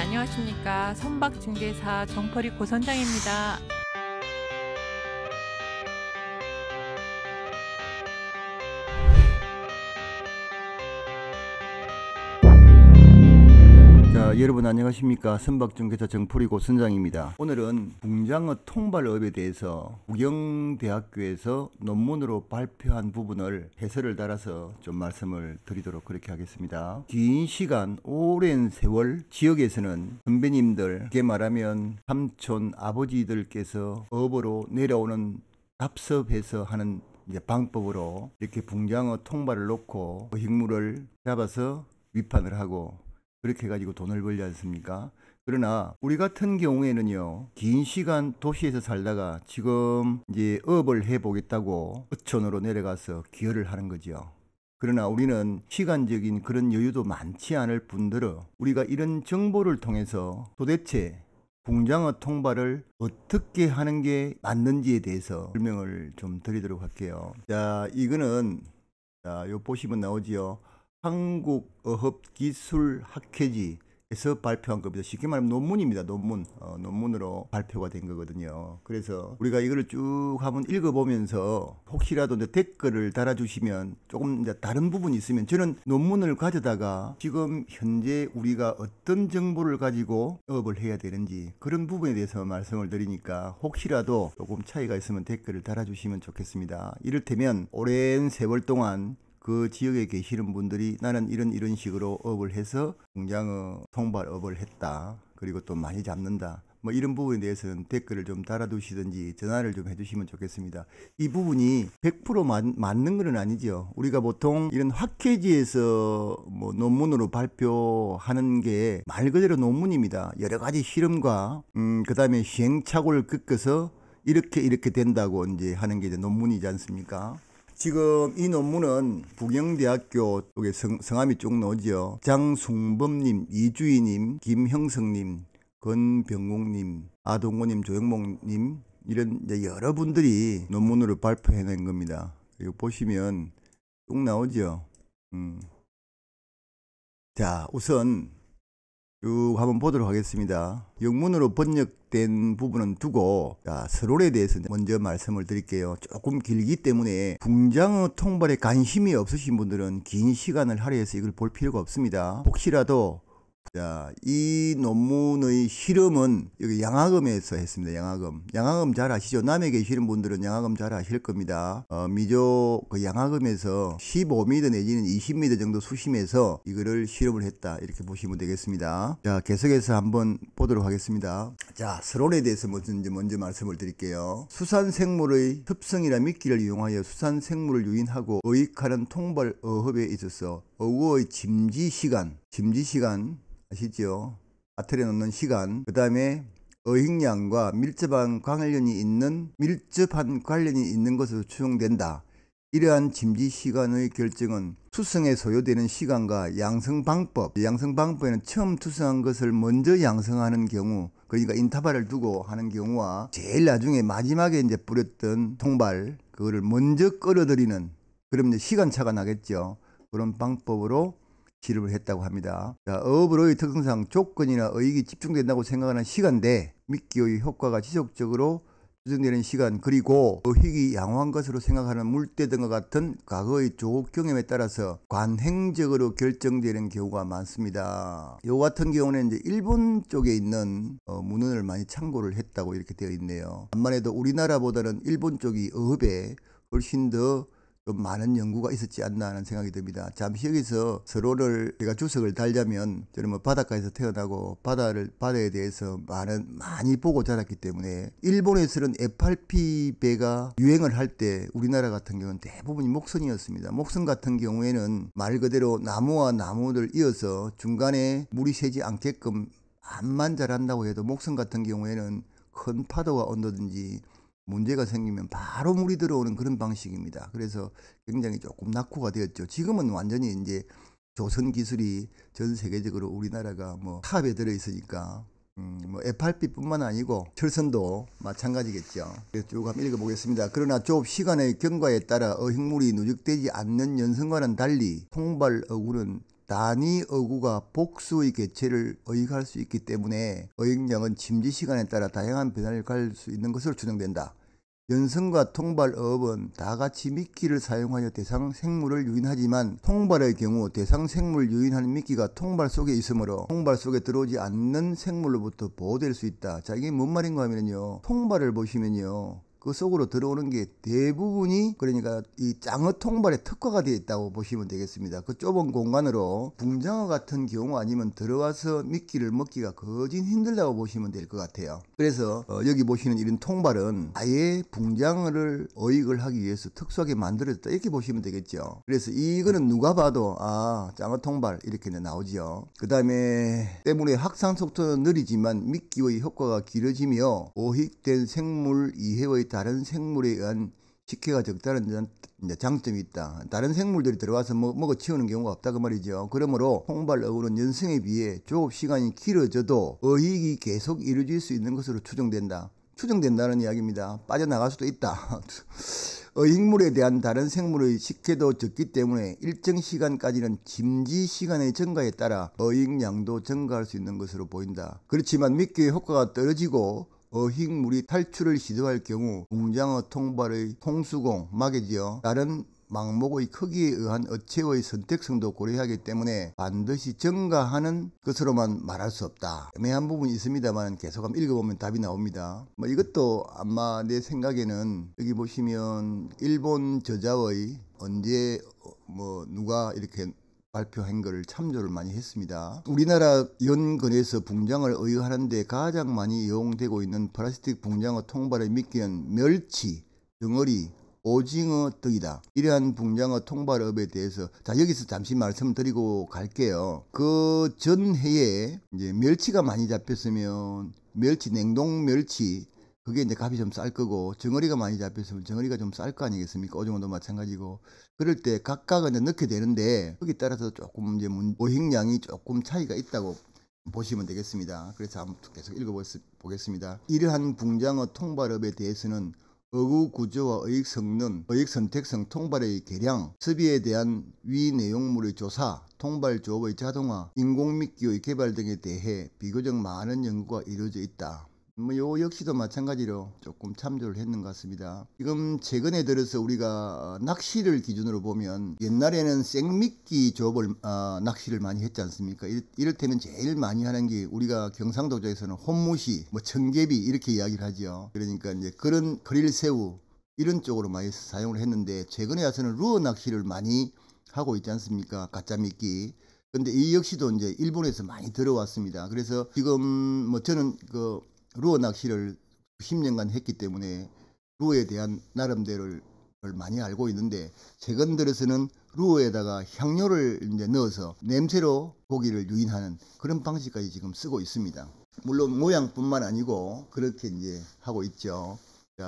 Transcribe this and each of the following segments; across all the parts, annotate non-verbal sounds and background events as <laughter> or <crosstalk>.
안녕하십니까 선박 중개사 정펄리 고선장입니다. 여러분 안녕하십니까 선박중개사 정포리고 선장입니다 오늘은 붕장어 통발업에 대해서 우경대학교에서 논문으로 발표한 부분을 해설을 달아서 좀 말씀을 드리도록 그렇게 하겠습니다 긴 시간 오랜 세월 지역에서는 선배님들 게 말하면 삼촌 아버지들께서 업으로 내려오는 답섭해서 하는 방법으로 이렇게 붕장어 통발을 놓고 그 식물을 잡아서 위판을 하고 그렇게 해가지고 돈을 벌지 않습니까? 그러나 우리 같은 경우에는요, 긴 시간 도시에서 살다가 지금 이제 업을 해보겠다고 어촌으로 내려가서 기여를 하는 거죠. 그러나 우리는 시간적인 그런 여유도 많지 않을 뿐더러 우리가 이런 정보를 통해서 도대체 공장의 통발을 어떻게 하는 게 맞는지에 대해서 설명을 좀 드리도록 할게요. 자, 이거는 자, 요 보시면 나오지요. 한국어업기술학회지에서 발표한 겁니다. 쉽게 말하면 논문입니다. 논문. 어, 논문으로 발표가 된 거거든요. 그래서 우리가 이거를 쭉 한번 읽어보면서 혹시라도 이제 댓글을 달아주시면 조금 이제 다른 부분이 있으면 저는 논문을 가져다가 지금 현재 우리가 어떤 정보를 가지고 업을 해야 되는지 그런 부분에 대해서 말씀을 드리니까 혹시라도 조금 차이가 있으면 댓글을 달아주시면 좋겠습니다. 이를테면 오랜 세월 동안 그 지역에 계시는 분들이 나는 이런 이런 식으로 업을 해서 공장의 통발업을 했다. 그리고 또 많이 잡는다. 뭐 이런 부분에 대해서는 댓글을 좀 달아두시든지 전화를 좀 해주시면 좋겠습니다. 이 부분이 100% 맞, 맞는 건 아니죠. 우리가 보통 이런 학회지에서 뭐 논문으로 발표하는 게 말 그대로 논문입니다. 여러 가지 실험과 음, 그다음에 시행착오를 겪어서 이렇게 이렇게 된다고 이제 하는 게 이제 논문이지 않습니까? 지금 이 논문은 북영대학교 쪽에 성, 성함이 쭉 나오죠. 장숭범님, 이주희님, 김형성님, 건병국님, 아동호님, 조영목님 이런 여러분들이 논문으로 발표해낸 겁니다. 이거 보시면 쭉 나오죠. 음. 자, 우선 쭉 한번 보도록 하겠습니다. 영문으로 번역된 부분은 두고 자, 서롤에 대해서 먼저 말씀을 드릴게요. 조금 길기 때문에 붕장어 통발에 관심이 없으신 분들은 긴 시간을 할애해서 이걸 볼 필요가 없습니다. 혹시라도 자, 이 논문의 실험은 여기 양화금에서 했습니다. 양화금. 양화금 잘 아시죠? 남에 계시는 분들은 양화금 잘 아실 겁니다. 어, 미조 그 양화금에서 15m 내지는 20m 정도 수심에서 이거를 실험을 했다. 이렇게 보시면 되겠습니다. 자, 계속해서 한번 보도록 하겠습니다. 자, 서론에 대해서 먼저, 먼저 말씀을 드릴게요. 수산생물의 흡성이나 미끼를 이용하여 수산생물을 유인하고 의익하는 통발 어흡에 있어서 어구의 짐지 시간, 짐지 시간, 아시죠? 아틀에 넣는 시간, 그 다음에 어획량과 밀접한 관련이 있는 밀접한 관련이 있는 것으로 추정된다. 이러한 짐지 시간의 결정은 투성에 소요되는 시간과 양성 방법, 양성 방법에는 처음 투성한 것을 먼저 양성하는 경우, 그러니까 인터벌을 두고 하는 경우와 제일 나중에 마지막에 이제 뿌렸던 통발, 그거를 먼저 끌어들이는 그럼 이제 시간차가 나겠죠. 그런 방법으로 기름을 했다고 합니다. 자, 어업으로의 특성상 조건이나 의익이 집중된다고 생각하는 시간대 미끼의 효과가 지속적으로 추정되는 시간 그리고 의익이 양호한 것으로 생각하는 물때 등과 같은 과거의 조국 경험에 따라서 관행적으로 결정되는 경우가 많습니다. 요 같은 경우는 이제 일본 쪽에 있는 어, 문헌을 많이 참고를 했다고 이렇게 되어 있네요. 만만 해도 우리나라보다는 일본 쪽이 어업에 훨씬 더그 많은 연구가 있었지 않나 하는 생각이 듭니다. 잠시 여기서 서로를 제가 주석을 달자면 저는 뭐 바닷가에서 태어나고 바다를 바다에 대해서 많은 많이 보고 자랐기 때문에 일본에서는 FRP 배가 유행을 할 때 우리나라 같은 경우는 대부분이 목선이었습니다. 목선 같은 경우에는 말 그대로 나무와 나무를 이어서 중간에 물이 새지 않게끔 암만 잘한다고 해도 목선 같은 경우에는 큰 파도가 온다든지 문제가 생기면 바로 물이 들어오는 그런 방식입니다. 그래서 굉장히 조금 낙후가 되었죠. 지금은 완전히 이제 조선 기술이 전 세계적으로 우리나라가 뭐 탑에 들어 있으니까 음, 뭐 FRP뿐만 아니고 철선도 마찬가지겠죠. 쭉 한번 읽어보겠습니다. 그러나 조 시간의 경과에 따라 어획물이 누적되지 않는 연성과는 달리 통발 어구는 단위 어구가 복수의 개체를 어익할 수 있기 때문에 어익량은 짐지 시간에 따라 다양한 변화를 가질 수 있는 것으로 추정된다. 연성과 통발어업은 다같이 미끼를 사용하여 대상 생물을 유인하지만 통발의 경우 대상 생물을 유인하는 미끼가 통발 속에 있으므로 통발 속에 들어오지 않는 생물로부터 보호될 수 있다. 자 이게 뭔 말인가 하면요. 통발을 보시면요. 그 속으로 들어오는 게 대부분이 그러니까 이 장어 통발에 특화가 되어 있다고 보시면 되겠습니다. 그 좁은 공간으로 붕장어 같은 경우 아니면 들어와서 미끼를 먹기가 거진 힘들다고 보시면 될 것 같아요. 그래서 어 여기 보시는 이런 통발은 아예 붕장어를 어익을 하기 위해서 특수하게 만들어졌다 이렇게 보시면 되겠죠. 그래서 이거는 누가 봐도 아 장어 통발 이렇게 나오죠그 다음에 때문에 확산 속도는 느리지만 미끼의 효과가 길어지며 오익된 생물 이해의 다른 생물에 의한 식혜가 적다는 장점이 있다. 다른 생물들이 들어와서 먹어 치우는 경우가 없다 그 말이죠. 그러므로 홍발 어구는 연승에 비해 조업 시간이 길어져도 어익이 계속 이루어질 수 있는 것으로 추정된다. 추정된다는 이야기입니다. 빠져나갈 수도 있다. <laughs> 어익물에 대한 다른 생물의 식혜도 적기 때문에 일정 시간까지는 짐지 시간의 증가에 따라 어익량도 증가할 수 있는 것으로 보인다. 그렇지만 미끼의 효과가 떨어지고 어획물이 탈출을 시도할 경우 웅장어 통발의 통수공, 마개지요 다른 망목의 크기에 의한 어체의 선택성도 고려하기 때문에 반드시 증가하는 것으로만 말할 수 없다. 애매한 부분이 있습니다만 계속 한번 읽어보면 답이 나옵니다. 뭐 이것도 아마 내 생각에는 여기 보시면 일본 저자의 언제 어, 뭐 누가 이렇게 발표한 것을 참조를 많이 했습니다. 우리나라 연근에서 붕장을 의유하는데 가장 많이 이용되고 있는 플라스틱 붕장어 통발의 미끼는 멸치, 덩어리, 오징어 떡이다. 이러한 붕장어 통발업에 대해서 자 여기서 잠시 말씀드리고 갈게요. 그 전해에 이제 멸치가 많이 잡혔으면 멸치 냉동 멸치 그게 이제 값이 좀 쌀 거고 정어리가 많이 잡혔으면 정어리가 좀 쌀 거 아니겠습니까? 오징어도 그 마찬가지고 그럴 때 각각은 넣게 되는데 거기 에 따라서 조금 이제 모형량이 조금 차이가 있다고 보시면 되겠습니다. 그래서 한번 계속 읽어보겠습니다. 이러한 붕장어 통발업에 대해서는 어구 구조와 어익 성능, 어익 선택성 통발의 개량, 수비에 대한 위 내용물의 조사, 통발 조업의 자동화, 인공 미끼의 개발 등에 대해 비교적 많은 연구가 이루어져 있다. 뭐요 역시도 마찬가지로 조금 참조를 했는 것 같습니다. 지금 최근에 들어서 우리가 어, 낚시를 기준으로 보면 옛날에는 생미끼 조업을 아, 낚시를 많이 했지 않습니까? 이럴, 때는 제일 많이 하는 게 우리가 경상도 쪽에서는 홈무시, 뭐 청개비 이렇게 이야기를 하죠. 그러니까 이제 그런 그릴새우 이런 쪽으로 많이 사용을 했는데 최근에 와서는 루어 낚시를 많이 하고 있지 않습니까? 가짜 미끼. 근데 이 역시도 이제 일본에서 많이 들어왔습니다. 그래서 지금 뭐 저는 그 루어 낚시를 1 0 년간 했기 때문에 루어에 대한 나름대로를 많이 알고 있는데 최근 들어서는 루어에다가 향료를 이제 넣어서 냄새로 고기를 유인하는 그런 방식까지 지금 쓰고 있습니다. 물론 모양뿐만 아니고 그렇게 이제 하고 있죠.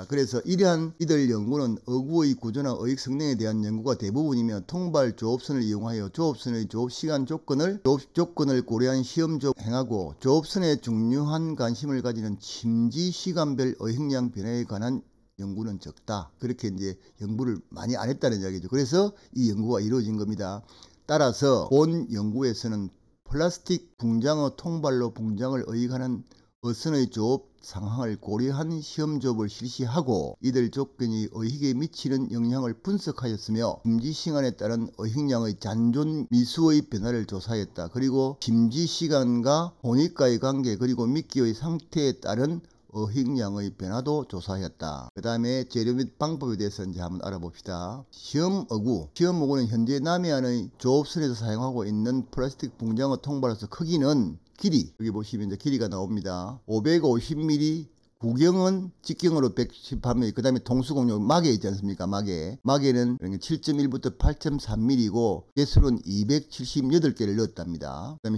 그래서 이러한 이들 연구는 어구의 구조나 어익 성능에 대한 연구가 대부분이며 통발 조업선을 이용하여 조업선의 조업 시간 조건을 조업 조건을 고려한 시험 조업 행하고 조업선의 중요한 관심을 가지는 심지 시간별 어획량 변화에 관한 연구는 적다. 그렇게 이제 연구를 많이 안 했다는 이야기죠. 그래서 이 연구가 이루어진 겁니다. 따라서 본 연구에서는 플라스틱 붕장어 통발로 붕장을 어익하는 어선의 조업 상황을 고려한 시험 조업을 실시하고 이들 조건이 어획에 미치는 영향을 분석하였으며 심지 시간에 따른 어획량의 잔존 미수의 변화를 조사했다. 그리고 심지 시간과 본익과의 관계 그리고 미끼의 상태에 따른 어획량의 변화도 조사했다. 그 다음에 재료 및 방법에 대해서 이제 한번 알아봅시다. 시험 어구. 시험 어구는 현재 남해안의 조업선에서 사용하고 있는 플라스틱 붕장어 통발에서 크기는 길이 여기 보시면 이제 길이가 나옵니다. 550mm 구경은 직경으로 110하면 그 다음에 동수공유 마개 있지 않습니까 마개 마개는 7.1부터 8.3mm이고 개수는 278개를 넣었답니다 그 다음에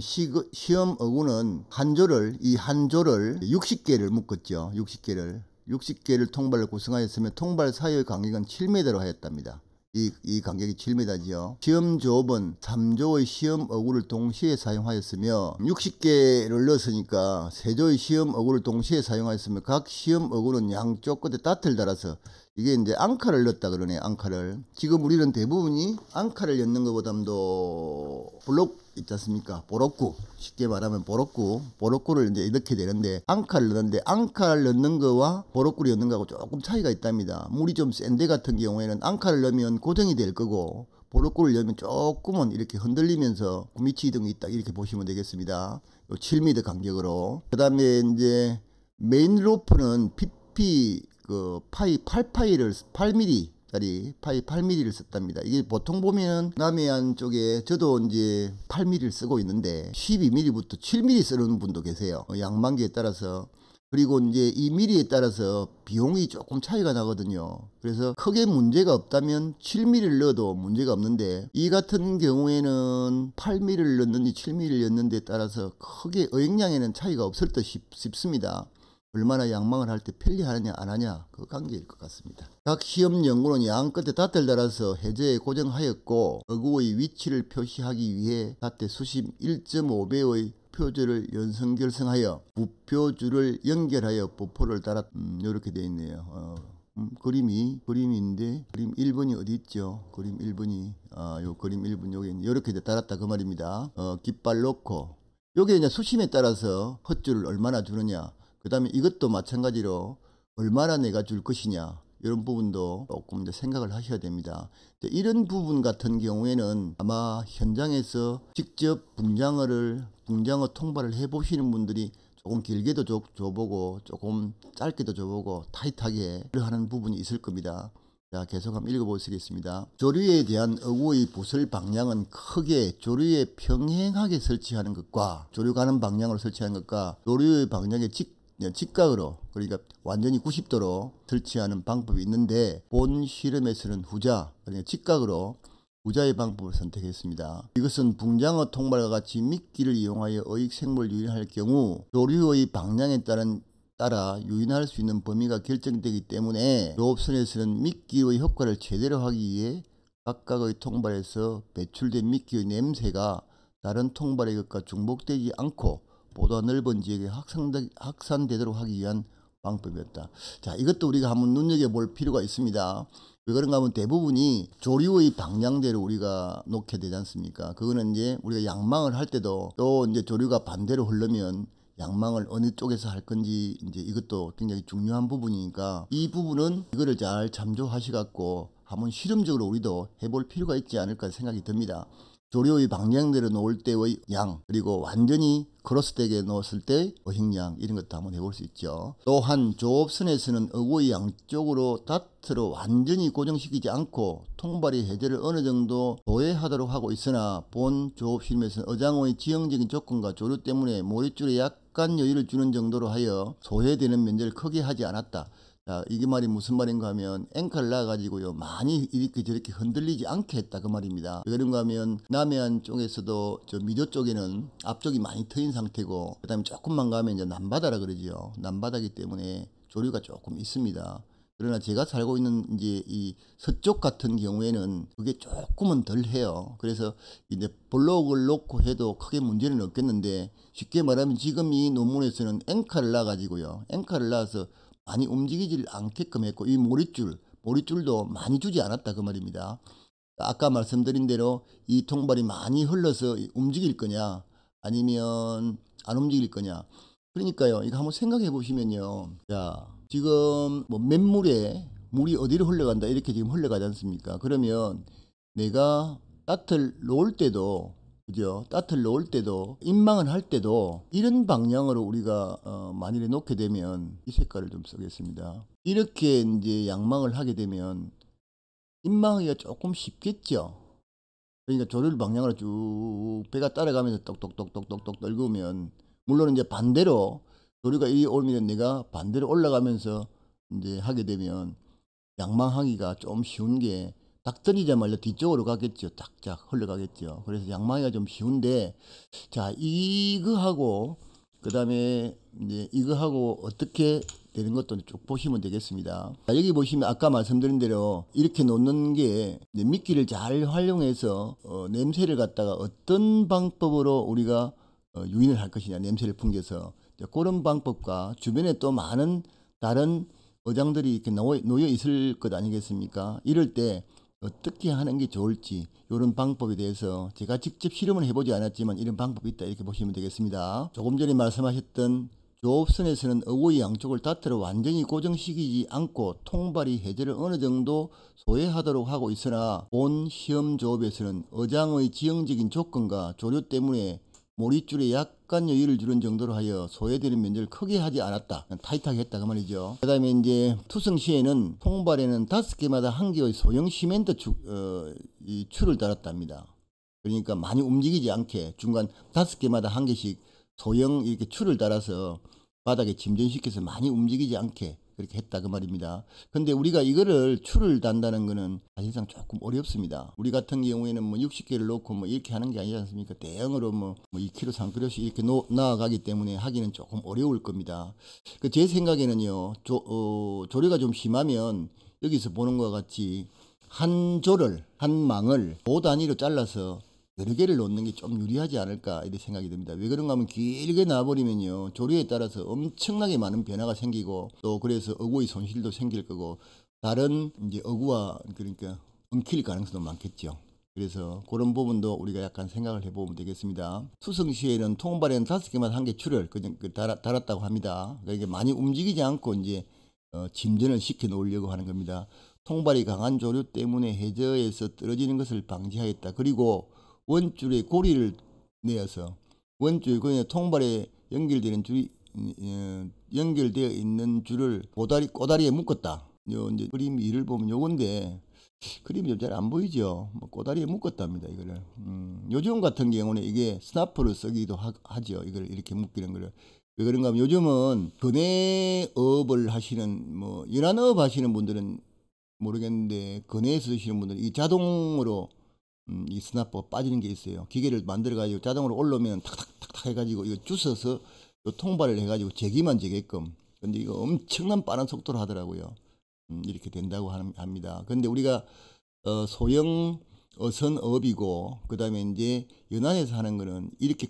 시험 어구는 한 조를 이 한 조를 60개를 묶었죠 60개를 60개를 통발을 구성하였으며 통발 사이의 간격은 7m로 하였답니다 이, 이 간격이 7m지요. 시험 조업은 3조의 시험 어구를 동시에 사용하였으며 60개를 넣었으니까 3조의 시험 어구를 동시에 사용하였으며 각 시험 어구는 양쪽 끝에 따틀 달아서 이게 이제 앙카를 넣었다 그러네 앙카를 지금 우리는 대부분이 앙카를 넣는 것보다도 블록 있지 않습니까? 보로구 쉽게 말하면 보로구보로구를 이제 이렇게 되는데, 앙카를 넣는데, 앙카를 넣는 거와 보로구를 넣는 거하고 조금 차이가 있답니다. 물이 좀센데 같은 경우에는 앙카를 넣으면 고정이 될 거고, 보로구를 넣으면 조금은 이렇게 흔들리면서 구 미치 이동이 있다. 이렇게 보시면 되겠습니다. 요 7m 간격으로. 그 다음에 이제 메인 로프는 PP 그 파이 8파이를 8mm 다리 파이 8mm를 썼답니다. 이게 보통 보면 남해안 쪽에 저도 이제 8mm를 쓰고 있는데 12mm부터 7mm 쓰는 분도 계세요. 어, 양만기에 따라서 그리고 이제 이 미리에 따라서 비용이 조금 차이가 나거든요. 그래서 크게 문제가 없다면 7mm를 넣어도 문제가 없는데 이 같은 경우에는 8mm를 넣는지 7mm를 넣는 데 따라서 크게 어영량에는 차이가 없을 듯 싶, 습니다 얼마나 양망을 할 때 편리하느냐 안 하냐 그 관계일 것 같습니다. 각 시험 연구는 양 끝에 닷을 달아서 해제에 고정하였고 어구의 위치를 표시하기 위해 닷대 수심 1.5배의 표주를 연성 결성하여 부표주를 연결하여 부포를 따라 음, 이렇게 돼 있네요. 어. 음, 그림이 그림인데 그림 1번이 어디 있죠? 그림 1번이 아, 요 그림 1번 요게 이렇게 따랐다 그 말입니다. 어, 깃발 놓고 요게 이제 수심에 따라서 헛줄을 얼마나 주느냐 그 다음에 이것도 마찬가지로 얼마나 내가 줄 것이냐 이런 부분도 조금 이제 생각을 하셔야 됩니다. 이런 부분 같은 경우에는 아마 현장에서 직접 분장을를장어통발를 해보시는 분들이 조금 길게도 줘보고 조금 짧게도 줘보고 타이트하게 하는 부분이 있을 겁니다. 자 계속 한번 읽어보시겠습니다. 조류에 대한 어구의 붓을 방향은 크게 조류에 평행하게 설치하는 것과 조류 가는 방향으로 설치하는 것과 조류의 방향에 직 예, 직각으로 그러니까 완전히 90도로 설치하는 방법이 있는데 본 실험에서는 후자 그러니까 직각으로 후자의 방법을 선택했습니다. 이것은 붕장어 통발과 같이 미끼를 이용하여 어익 생물 유인할 경우 조류의 방향에 따른 따라 유인할 수 있는 범위가 결정되기 때문에 조업선에서는 미끼의 효과를 제대로 하기 위해 각각의 통발에서 배출된 미끼의 냄새가 다른 통발의 것과 중복되지 않고 보다 넓은 지역에 확산되, 확산되도록 하기 위한 방법이었다. 자, 이것도 우리가 한번 눈여겨볼 필요가 있습니다. 왜 그런가 하면 대부분이 조류의 방향대로 우리가 놓게 되지 않습니까? 그거는 이제 우리가 양망을 할 때도 또 이제 조류가 반대로 흘르면 양망을 어느 쪽에서 할 건지 이제 이것도 굉장히 중요한 부분이니까 이 부분은 이거를 잘참조하시갖고 한번 실험적으로 우리도 해볼 필요가 있지 않을까 생각이 듭니다. 조류의 방향대로 놓을 때의 양 그리고 완전히 크로스덱에 놓았을 때의 어향량 이런 것도 한번 해볼 수 있죠. 또한 조업선에서는 어구의 양쪽으로 다트로 완전히 고정시키지 않고 통발의 해제를 어느 정도 도외하도록 하고 있으나 본 조업실험에서는 어장어의 지형적인 조건과 조류 때문에 모래줄에 약간 여유를 주는 정도로 하여 소외되는 면적을 크게 하지 않았다. 자, 아, 이게 말이 무슨 말인가 하면 앵커를 놔가지고요 많이 이렇게 저렇게 흔들리지 않게 했다 그 말입니다. 그런가 하면 남해안 쪽에서도 저 미조 쪽에는 앞쪽이 많이 트인 상태고 그 다음에 조금만 가면 이제 남바다라 그러지요. 남바다기 때문에 조류가 조금 있습니다. 그러나 제가 살고 있는 이제 이 서쪽 같은 경우에는 그게 조금은 덜 해요. 그래서 이제 블록을 놓고 해도 크게 문제는 없겠는데 쉽게 말하면 지금 이 논문에서는 앵커를 놔가지고요. 앵커를 놔서 많이 움직이질 않게끔 했고 이 모릿줄, 모릿줄도 많이 주지 않았다 그 말입니다. 아까 말씀드린 대로 이 통발이 많이 흘러서 움직일 거냐 아니면 안 움직일 거냐 그러니까요 이거 한번 생각해 보시면요 자 지금 뭐 맨물에 물이 어디로 흘러간다 이렇게 지금 흘러가지 않습니까 그러면 내가 낫을 놓을 때도 그죠? 따뜻을 놓을 때도 인망을할 때도 이런 방향으로 우리가 어, 만일에 놓게 되면 이 색깔을 좀 쓰겠습니다. 이렇게 이제 양망을 하게 되면 인망하기가 조금 쉽겠죠. 그러니까 조를 방향으로 쭉 배가 따라가면서 똑똑똑똑똑똑 떨구면 물론 이제 반대로 조류가 이 오면 내가 반대로 올라가면서 이제 하게 되면 양망하기가 좀 쉬운 게 딱터니자말로 뒤쪽으로 가겠죠. 쫙쫙 흘러가겠죠. 그래서 양망이가 좀 쉬운데, 자, 이거하고, 그 다음에 이제 이거하고 어떻게 되는 것도 쭉 보시면 되겠습니다. 자, 여기 보시면 아까 말씀드린 대로 이렇게 놓는 게 미끼를 잘 활용해서 어, 냄새를 갖다가 어떤 방법으로 우리가 어, 유인을 할 것이냐, 냄새를 풍겨서. 그런 방법과 주변에 또 많은 다른 어장들이 이렇게 놓여 있을 것 아니겠습니까? 이럴 때 어떻게 하는 게 좋을지 이런 방법에 대해서 제가 직접 실험을 해보지 않았지만 이런 방법이 있다 이렇게 보시면 되겠습니다. 조금 전에 말씀하셨던 조업선에서는 어구의 양쪽을 다트로 완전히 고정시키지 않고 통발이 해제를 어느 정도 소외하도록 하고 있으나 본 시험 조업에서는 어장의 지형적인 조건과 조류 때문에 모리줄에약 약간 여유를 주는 정도로 하여 소외되는 면제를 크게 하지 않았다. 타이트하게 했다 그 말이죠. 그 다음에 이제 투성시에는 통발에는 다섯 개마다 한 개의 소형 시멘트 추, 어, 이 추를 달았답니다. 그러니까 많이 움직이지 않게 중간 다섯 개마다 한 개씩 소형 이렇게 추를 달아서 바닥에 침전시켜서 많이 움직이지 않게 그렇게 했다 그 말입니다. 근데 우리가 이거를 추를 단다는 거는 사실상 조금 어렵습니다. 우리 같은 경우에는 뭐 60개를 놓고 뭐 이렇게 하는 게 아니지 않습니까? 대형으로 뭐, 뭐 2kg, 3kg씩 이렇게 놓, 나아가기 때문에 하기는 조금 어려울 겁니다. 그제 생각에는요, 조, 어, 조류가 좀 심하면 여기서 보는 것 같이 한 조를, 한 망을 5단위로 잘라서 여러 개를 놓는 게 좀 유리하지 않을까 이렇게 생각이 듭니다. 왜 그런가 하면 길게 놔버리면요. 조류에 따라서 엄청나게 많은 변화가 생기고 또 그래서 어구의 손실도 생길 거고 다른 이제 어구와 그러니까 엉킬 가능성도 많겠죠. 그래서 그런 부분도 우리가 약간 생각을 해보면 되겠습니다. 수성시에는 통발에는 다섯 개만 한 개 출혈 그냥 그 달았, 다고 합니다. 그러니까 많이 움직이지 않고 이제 어, 진전을 시켜 놓으려고 하는 겁니다. 통발이 강한 조류 때문에 해저에서 떨어지는 것을 방지하였다. 그리고 원줄에 고리를 내어서 원줄 그 통발에 연결되는 줄이 어, 연결되어 있는 줄을 고다리 꼬다리에 묶었다. 요 이제 그림 2를 보면 요건데 그림이 좀 잘 안 보이죠. 뭐 꼬다리에 묶었답니다. 이거를 음, 요즘 같은 경우는 이게 스나프를 쓰기도 하, 죠 이걸 이렇게 묶이는 거를 왜 그런가 하면 요즘은 근해업을 하시는 뭐 연안업 하시는 분들은 모르겠는데 근해 쓰시는 분들은 이 자동으로 음, 이 스나퍼 빠지는 게 있어요. 기계를 만들어가지고 자동으로 올라오면 탁탁탁탁 해가지고 이거 주워서 요 통발을 해가지고 제기만 제게끔. 근데 이거 엄청난 빠른 속도로 하더라고요. 음, 이렇게 된다고 합니다. 근데 우리가 어, 소형 어선업이고 그 다음에 이제 연안에서 하는 거는 이렇게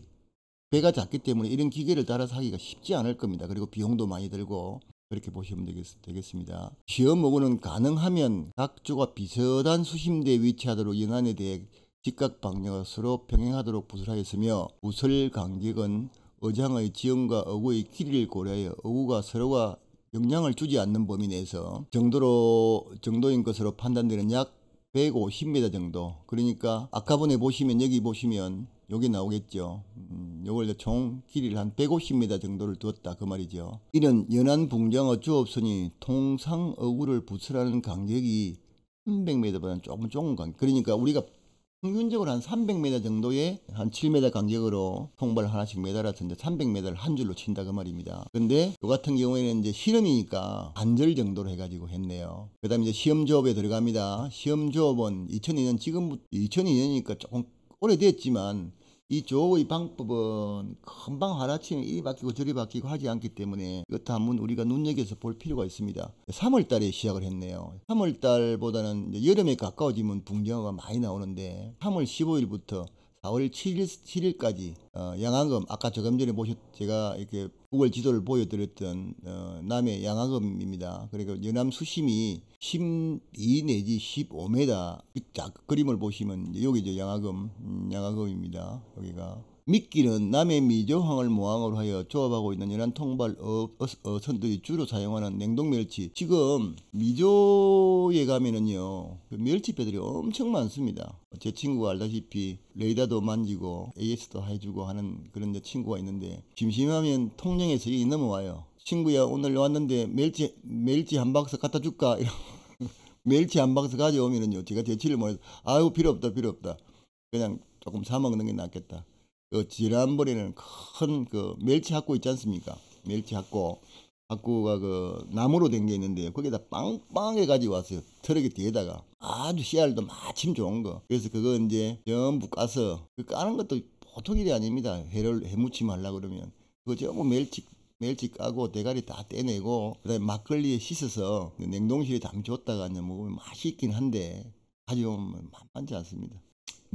배가 작기 때문에 이런 기계를 따라서 하기가 쉽지 않을 겁니다. 그리고 비용도 많이 들고 그렇게 보시면 되겠, 습니다 시험모고 가능하면 각주가 비슷한 수심대에 위치하도록 연안에 대해 직각방향을 서로 평행하도록 부설하였으며 부설 간격은 어장의 지형과 어구의 길이를 고려하여 어구가 서로가 영향을 주지 않는 범위 내에서 정도로 정도인 것으로 판단되는 약 150m 정도 그러니까 아까 전에 보시면 여기 보시면 여기 나오겠죠. 음, 요걸 총 길이를 한 150m 정도를 두었다 그 말이죠. 이런 연안 붕장어 쩌 없으니 통상 어구를 부출하는 간격이 300m보다는 조금 좁은 간격. 그러니까 우리가 평균적으로 한 300m 정도의 한 7m 간격으로 통발 하나씩 매달았는데 300m를 한 줄로 친다 그 말입니다. 근데 요 같은 경우에는 이제 실험이니까 반절 정도로 해가지고 했네요. 그 다음에 이제 시험 조업에 들어갑니다. 시험 조업은 2002년 지금 부터 2002년이니까 조금 오래됐지만 이 조의 방법은 금방 하나치면 이리 바뀌고 저리 바뀌고 하지 않기 때문에 이것 한번 우리가 눈여겨서 볼 필요가 있습니다. 3월 달에 시작을 했네요. 3월 달보다는 여름에 가까워지면 붕장화가 많이 나오는데 3월 15일부터 4월 7일, 7일까지 어, 양안금 아까 저금 전에 보셨 제가 이렇게 구글 지도를 보여드렸던 어, 남해 양화검입니다 그리고 연암 수심이 12 내지 15m 그딱 그 그림을 보시면 여기 저양화검 음, 양화검입니다 여기가 미끼는 남의 미조항을 모함으로 하여 조합하고 있는 이런 통발 어, 어, 선들이 주로 사용하는 냉동멸치 지금 미조에 가면은요 그 멸치배들이 엄청 많습니다 제 친구가 알다시피 레이더도 만지고 AS도 해주고 하는 그런 친구가 있는데 심심하면 통영에서 이 넘어와요 친구야 오늘 왔는데 멸치 멸치 한 박스 갖다 줄까 <laughs> 멸치 한 박스 가져오면은요 제가 대치를 못해서 아유 필요 없다 필요 없다 그냥 조금 사 먹는 게 낫겠다 그 지난번에는 큰 그 멸치 학고 있지 않습니까? 멸치 학고. 학고가 그 나무로 된 게 있는데 거기다 빵빵하게 가지고 왔어요. 트럭에 뒤에다가 아주 씨알도 마침 좋은 거. 그래서 그거 이제 전부 까서 그 까는 것도 보통 일이 아닙니다. 회를 해무침 말라 고 그러면 그거 전부 멸치 멸치 까고 대가리 다 떼내고 그다음에 막걸리에 씻어서 냉동실에 담겨줬다가 먹으면 맛 있긴 한데 아주 뭐 만만치 않습니다.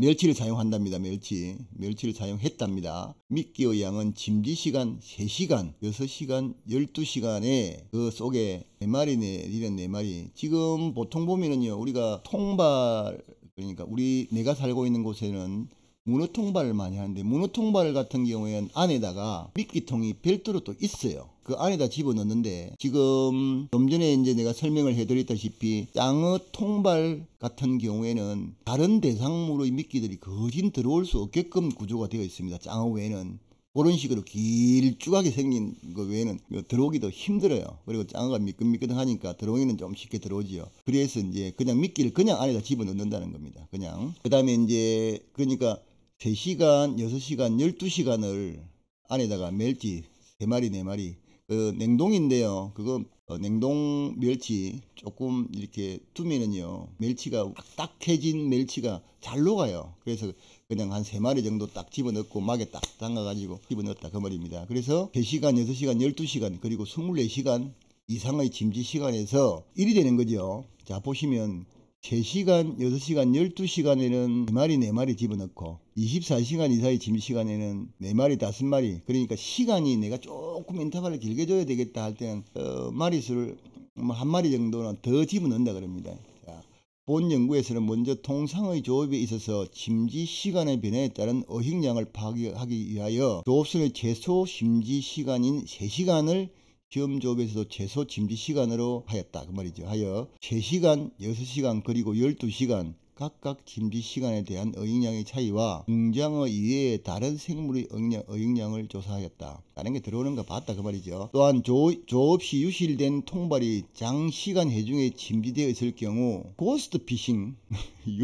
멸치를 사용한답니다. 멸치. 멸치를 사용했답니다. 미끼의 양은 짐지 시간 3시간, 6시간, 12시간에 그 속에 4마리 내리는 4마리. 지금 보통 보면은요, 우리가 통발, 그러니까 우리 내가 살고 있는 곳에는 문어 통발을 많이 하는데 문어 통발 같은 경우에는 안에다가 미끼통이 별도로 또 있어요. 그 안에다 집어넣는데 지금 좀 전에 이제 내가 설명을 해드렸다시피 짱어 통발 같은 경우에는 다른 대상물의 미끼들이 거진 들어올 수 없게끔 구조가 되어 있습니다. 짱어 외에는 그런 식으로 길쭉하게 생긴 거 외에는 뭐 들어오기도 힘들어요. 그리고 짱어가 미끈미끈하니까 들어오기는 좀 쉽게 들어오지요. 그래서 이제 그냥 미끼를 그냥 안에다 집어넣는다는 겁니다. 그냥. 그 다음에 이제 그러니까 3시간, 6시간, 12시간을 안에다가 멜지 3마리, 4마리 그 냉동인데요. 그거 어, 냉동 멸치 조금 이렇게 두면은요 멸치가 딱딱해진 멸치가 잘 녹아요 그래서 그냥 한 세마리 정도 딱 집어넣고 막에 딱 담가가지고 집어넣었다 그 말입니다 그래서 3시간 6시간 12시간 그리고 24시간 이상의 짐지 시간에서 일이 되는 거죠 자 보시면 3시간, 6시간, 12시간에는 2마리, 4마리 집어넣고 24시간 이상의 짐시간에는 4마리, 5마리 그러니까 시간이 내가 조금 인터벌을 길게 줘야 되겠다 할 때는 어, 마리수를 뭐 한 마리 정도는 더 집어넣는다 그럽니다. 자, 본 연구에서는 먼저 통상의 조업에 있어서 짐지 시간의 변화에 따른 어획량을 파악하기 위하여 조업선의 최소 심지 시간인 3시간을 시험조업에서도 최소 짐지 시간으로 하였다. 그 말이죠. 하여 3시간, 6시간, 그리고 12시간 각각 짐지 시간에 대한 어익량의 차이와 공장어 이외의 다른 생물의 어익량, 어익량을 조사하였다. 다른 게 들어오는 가 봤다 그 말이죠. 또한 조, 조없이 유실된 통발이 장시간 해중에 침지되어 있을 경우 고스트 피싱 <laughs>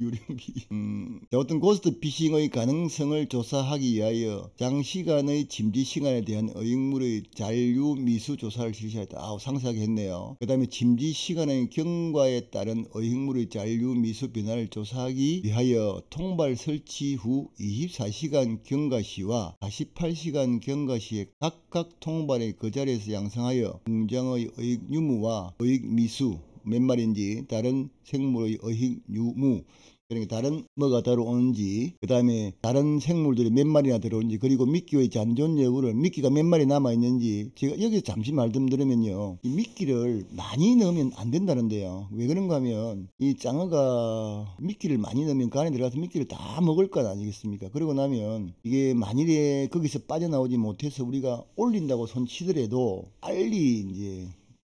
유령기. 음, 어떤 고스트 피싱의 가능성을 조사하기 위하여 장시간의 짐지 시간에 대한 의익물의 잔류 미수 조사를 실시하였다. 아우 상세하게 했네요. 그 다음에 짐지 시간의 경과에 따른 의익물의 잔류 미수 변화를 조사하기 위하여 통발 설치 후 24시간 경과시와 48시간 경과시에 각각 통발의 그 자리에서 양성하여 공장의 의익 유무와 의익 미수 몇 마리인지 다른 생물의 어획 유무 그러니까 다른 뭐가 들어오는지 그 다음에 다른 생물들이 몇 마리나 들어오는지 그리고 미끼의 잔존 여부를 미끼가 몇 마리 남아있는지 제가 여기서 잠시 말씀드리면요 이 미끼를 많이 넣으면 안 된다는데요 왜 그런가 하면 이 장어가 미끼를 많이 넣으면 그 안에 들어가서 미끼를 다 먹을 것 아니겠습니까 그러고 나면 이게 만일에 거기서 빠져나오지 못해서 우리가 올린다고 손치더라도 빨리 이제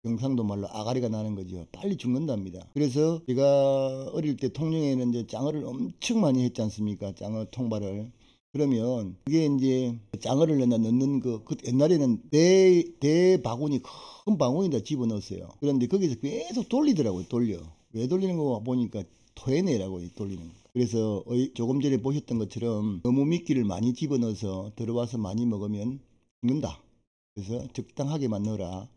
경상도 말로 아가리가 나는 거죠. 빨리 죽는답니다. 그래서 제가 어릴 때 통영에는 이제 장어를 엄청 많이 했지 않습니까? 장어 통발을. 그러면 그게 이제 장어를 넣는 그, 그 옛날에는 대, 대 바구니 큰 바구니다 집어넣었어요. 그런데 거기서 계속 돌리더라고요. 돌려. 왜 돌리는 거 보니까 토해내라고 돌리는 거. 그래서 조금 전에 보셨던 것처럼 너무 미끼를 많이 집어넣어서 들어와서 많이 먹으면 죽는다. 그래서 적당하게만 넣어라.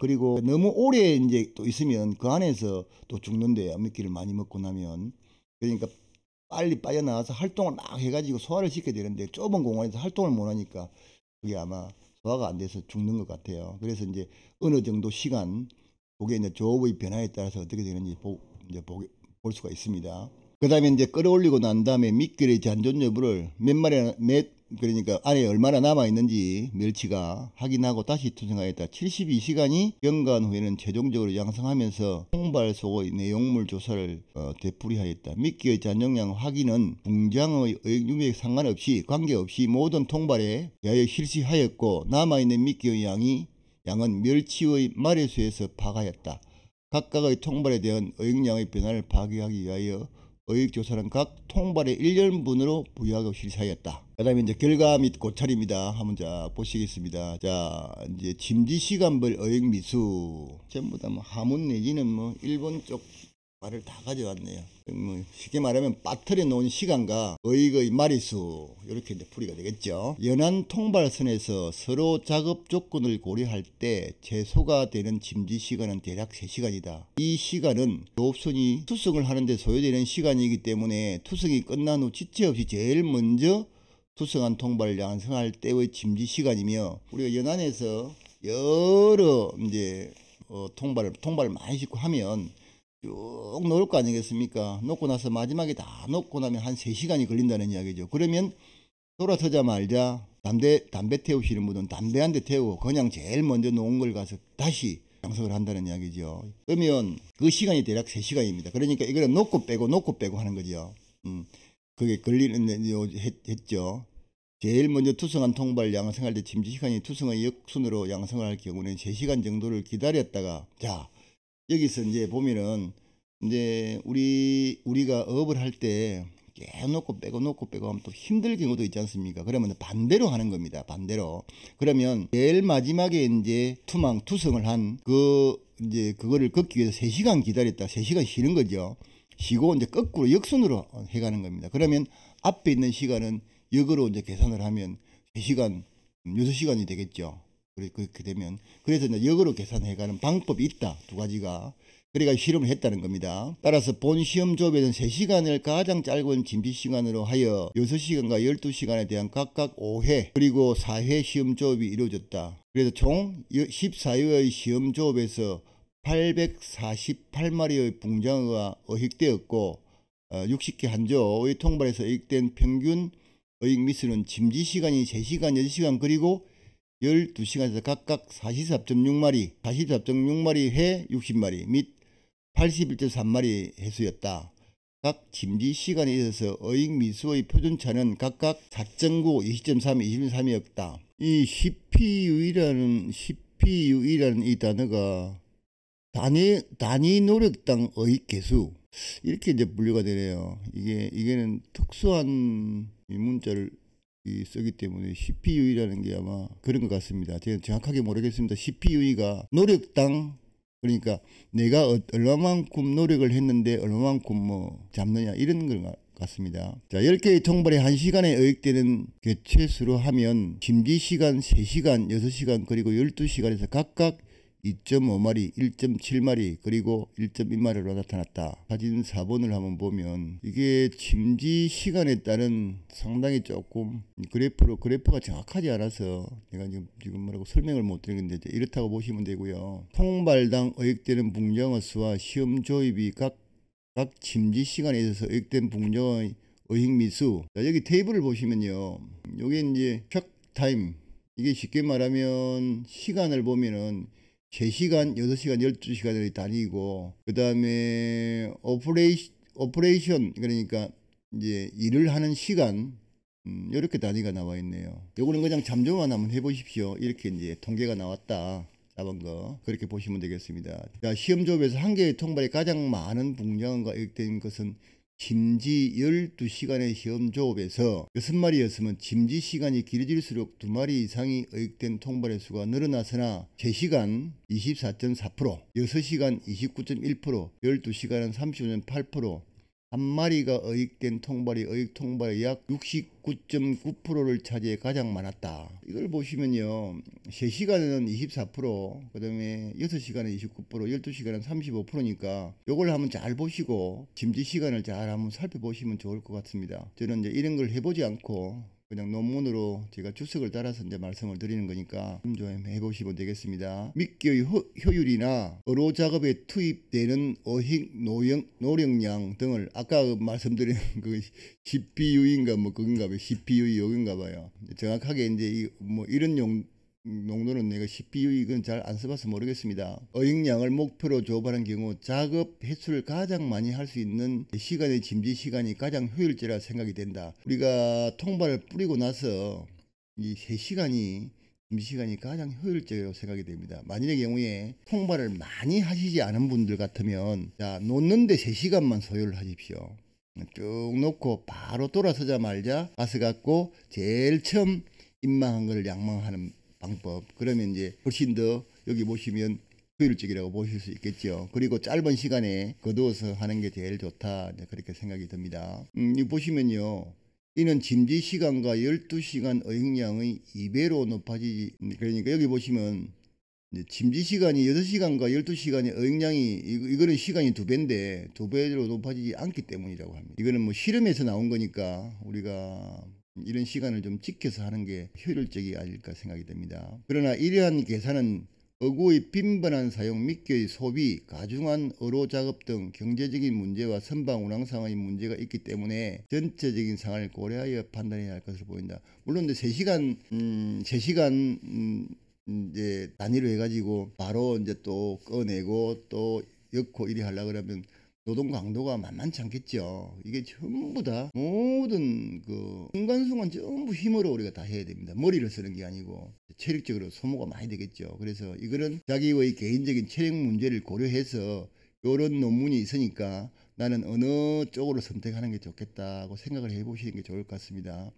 그리고 너무 오래 이제 또 있으면 그 안에서 또 죽는데 암미끼를 많이 먹고 나면 그러니까 빨리 빠져나와서 활동을 막 해가지고 소화를 시켜야 되는데 좁은 공간에서 활동을 못 하니까 그게 아마 소화가 안 돼서 죽는 것 같아요. 그래서 이제 어느 정도 시간 그게 이제 조업의 변화에 따라서 어떻게 되는지 보, 이제 보, 볼 수가 있습니다. 그 다음에 이제 끌어올리고 난 다음에 미끼의 잔존 여부를 몇 마리, 몇 그러니까 안에 얼마나 남아 있는지 멸치가 확인하고 다시 투생하였다. 72시간이 경간 후에는 최종적으로 양성하면서 통발 속의 내용물 조사를 어, 되풀이하였다. 미끼의 잔영량 확인은 붕장의 의육유에 상관없이 관계없이 모든 통발에 대하여 실시하였고 남아있는 미끼의 양이 양은 멸치의 마리수에서 파가였다. 각각의 통발에 대한 의육량의 변화를 파괴하기 위하여 의육조사는각 통발의 1년분으로 부여하고 실시하였다. 그 다음에 이제 결과 및 고찰입니다. 한번 자, 보시겠습니다. 자, 이제 짐지시간별 어획미수. 전부 다뭐 하문 내지는 뭐 일본 쪽 말을 다 가져왔네요. 뭐 쉽게 말하면 빠트려 놓은 시간과 의익의 마리수 이렇게 이제 풀이가 되겠죠. 연안 통발선에서 서로 작업 조건을 고려할 때최소가 되는 짐지 시간은 대략 3시간이다. 이 시간은 조업선이 투승을 하는데 소요되는 시간이기 때문에 투승이 끝난 후 지체 없이 제일 먼저 수성한 통발을 양성할 때의 짐지 시간이며 우리가 연안에서 여러 이제 어, 통발을 통발을 많이 짓고 하면 쭉 놓을 거 아니겠습니까? 놓고 나서 마지막에 다 놓고 나면 한 3시간이 걸린다는 이야기죠. 그러면 돌아서자 말자 담배 담배 태우시는 분은 담배 한 대 태우고 그냥 제일 먼저 놓은 걸 가서 다시 양성을 한다는 이야기죠. 그러면 그 시간이 대략 3시간입니다. 그러니까 이거를 놓고 빼고 놓고 빼고 하는 거죠. 음. 그게 걸리는 했죠. 제일 먼저 투성한 통발 양성할 때 침지 시간이 투성의 역순으로 양성을 할 경우는 3시간 정도를 기다렸다가 자 여기서 이제 보면은 이제 우리 우리가 업을 할 때 깨놓고 빼고 놓고 빼고 하면 또 힘들 경우도 있지 않습니까? 그러면 반대로 하는 겁니다. 반대로 그러면 제일 마지막에 이제 투망 투성을 한 그 이제 그거를 꺾기 위해서 3시간 기다렸다 3시간 쉬는 거죠. 쉬고 이제 거꾸로 역순으로 해가는 겁니다. 그러면 앞에 있는 시간은 역으로 이제 계산을 하면 3시간, 6시간이 음, 되겠죠. 그렇게 되면. 그래서 이제 역으로 계산해가는 방법이 있다. 두 가지가. 그러니까 실험을 했다는 겁니다. 따라서 본 시험 조업에는 3시간을 가장 짧은 준비 시간으로 하여 6시간과 12시간에 대한 각각 5회 그리고 4회 시험 조업이 이루어졌다. 그래서 총 14회의 시험 조업에서 848마리의 붕장어가 어획되었고 60개 어, 한조의 통발에서 어획된 평균 어익미수는 짐지시간이 3시간, 10시간 그리고 12시간에서 각각 44.6마리, 44.6마리 해 60마리 및 81.3마리 해수였다. 각 짐지 시간에 있어서 어익 미수의 표준차는 각각 4.9, 20.3, 23이었다. 이 CPU이라는, CPU이라는 이 단어가 단위, 단위 노력당 어익 개수. 이렇게 이제 분류가 되네요. 이게, 이게는 특수한 이 문자를 이 쓰기 때문에 CPU라는 게 아마 그런 것 같습니다. 제가 정확하게 모르겠습니다. CPU가 노력당 그러니까 내가 어, 얼마만큼 노력을 했는데 얼마만큼 뭐 잡느냐 이런 것 같습니다. 자, 10개의 통발에 1시간에 의익되는 개체수로 하면 심지시간 3시간, 6시간 그리고 12시간에서 각각 2.5마리, 1.7마리, 그리고 1.2마리로 나타났다. 사진 4번을 한번 보면 이게 침지 시간에 따른 상당히 조금 그래프로 그래프가 정확하지 않아서 내가 지금, 지금 뭐라고 설명을 못 드리는데 이렇다고 보시면 되고요. 통발당 어획되는 붕정어 수와 시험 조입이 각, 각 침지 시간에 있어서 어획된 붕정어의 어획 미수. 자, 여기 테이블을 보시면요. 요게 이제 샥 타임. 이게 쉽게 말하면 시간을 보면은 3시간, 6시간, 12시간을 다니고 그 다음에 오퍼레이션, 오퍼레이션 그러니까 이제 일을 하는 시간 음, 이렇게 단위가 나와 있네요. 요거는 그냥 잠정만 한번 해보십시오. 이렇게 이제 통계가 나왔다. 잡은 거 그렇게 보시면 되겠습니다. 자, 시험 조업에서 한 개의 통발에 가장 많은 분량과 의역된 것은 짐지 12시간의 시험 조업에서 여섯 마리였으면 짐지 시간이 길어질수록 두마리 이상이 의익된 통발의 수가 늘어나서나 제시간 24.4%, 6시간 29.1%, 12시간은 35.8%, 한 마리가 어익된 통발이 어익 통발의 약 69.9%를 차지해 가장 많았다. 이걸 보시면요. 3시간에는 24%, 그다음에 6시간에 29%, 12시간은 35%니까 이걸 한번 잘 보시고 짐지 시간을 잘 한번 살펴보시면 좋을 것 같습니다. 저는 이제 이런 걸 해보지 않고 그냥 논문으로 제가 주석을 따라서 이제 말씀을 드리는 거니까 좀 해보시면 되겠습니다. 미끼의 효, 율이나 어로 작업에 투입되는 어획 노령, 노령량 등을 아까 말씀드린 <laughs> 그 CPU인가 뭐 그건가 봐요. CPU 요인가 봐요. 정확하게 이제 이, 뭐 이런 용 농도는 내가 쉽비 이건 잘 안 써봐서 모르겠습니다. 어익량을 목표로 조하는 경우 작업 횟수를 가장 많이 할 수 있는 시간의 짐지 시간이 가장 효율적이라 생각이 된다. 우리가 통발을 뿌리고 나서 이 3시간이 짐지 시간이 가장 효율적이라고 생각이 됩니다. 만일의 경우에 통발을 많이 하시지 않은 분들 같으면 자 놓는데 3시간만 소요를 하십시오. 쭉 놓고 바로 돌아서자 말자 가스 갖고 제일 처음 임망한 것을 양망하는 방법. 그러면 이제 훨씬 더 여기 보시면 효율적이라고 보실 수 있겠죠. 그리고 짧은 시간에 거두어서 하는 게 제일 좋다. 그렇게 생각이 듭니다. 음, 보시면요. 이는 짐지 시간과 12시간 어용량의 2배로 높아지지. 그러니까 여기 보시면 짐지 시간이 6시간과 12시간의 어용량이 이거는 시간이 2 배인데 2 배로 높아지지 않기 때문이라고 합니다. 이거는 뭐 실험에서 나온 거니까 우리가 이런 시간을 좀 지켜서 하는 게 효율적이 아닐까 생각이 됩니다. 그러나 이러한 계산은 어구의 빈번한 사용 및교의 소비, 가중한 어로 작업 등 경제적인 문제와 선박 운항 상황의 문제가 있기 때문에 전체적인 상황을 고려하여 판단해야 할 것으로 보인다. 물론 이제 3시간, 음, 3시간, 음, 이제 단위로 해가지고 바로 이제 또 꺼내고 또 엮고 이리 하려 그러면 노동 강도가 만만치 않겠죠. 이게 전부 다 모든 그 순간순간 전부 힘으로 우리가 다 해야 됩니다. 머리를 쓰는 게 아니고 체력적으로 소모가 많이 되겠죠. 그래서 이거는 자기의 개인적인 체력 문제를 고려해서 이런 논문이 있으니까 나는 어느 쪽으로 선택하는 게 좋겠다고 생각을 해보시는 게 좋을 것 같습니다.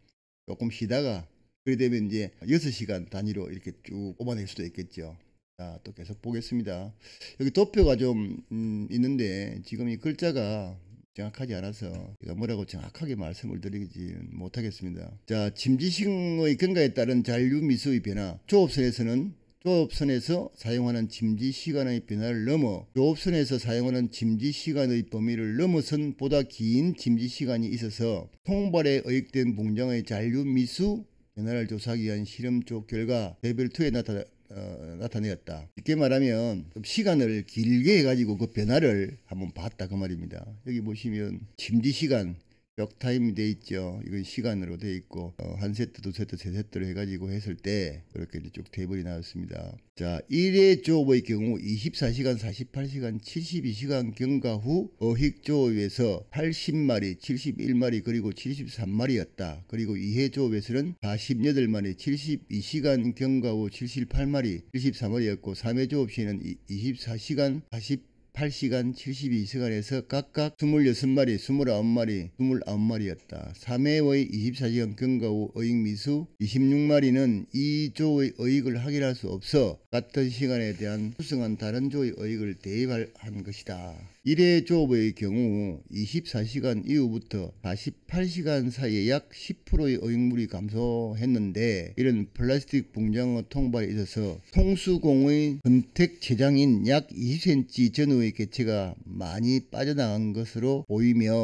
조금 쉬다가 그래 되면 이제 6시간 단위로 이렇게 쭉 뽑아낼 수도 있겠죠. 자, 아, 또 계속 보겠습니다. 여기 도표가 좀 음, 있는데 지금 이 글자가 정확하지 않아서 제가 뭐라고 정확하게 말씀을 드리지 못하겠습니다. 자, 짐지식의 경과에 따른 잔류미수의 변화 조업선에서는 조업선에서 사용하는 짐지 시간의 변화를 넘어 조업선에서 사용하는 짐지 시간의 범위를 넘어선 보다 긴 짐지 시간이 있어서 통발에 의익된 봉장의 잔류 미수 변화를 조사하기 위한 실험쪽 결과 레벨 2에 나타나 어, 나타내었다. 쉽게 말하면 시간을 길게 해가지고 그 변화를 한번 봤다 그 말입니다. 여기 보시면 침지 시간 벽 타임이 돼 있죠. 이건 시간으로 돼 있고 어, 한 세트, 두 세트, 세 세트로 해가지고 했을 때그렇게 이제 쭉 테이블이 나왔습니다. 자, 1회 조업의 경우 24시간, 48시간, 72시간 경과 후 어획 조업에서 80마리, 71마리 그리고 73마리였다. 그리고 2회 조업에서는 48마리, 72시간 경과 후 78마리, 74마리였고 3회 조업 시에는 24시간, 40 8시간 72시간에서 각각 26마리, 29마리, 29마리였다. 3회의 24시간 경과 후 어익 미수 26마리는 2조의 어익을 확인할 수 없어 같은 시간에 대한 수승한 다른 조의 의익을 대입한 것이다. 1회 조업의 경우 24시간 이후부터 48시간 사이에 약 10%의 의익물이 감소했는데 이런 플라스틱 붕장의 통발에 있어서 통수공의 근택 재장인 약2 c m 전후의 개체가 많이 빠져나간 것으로 보이며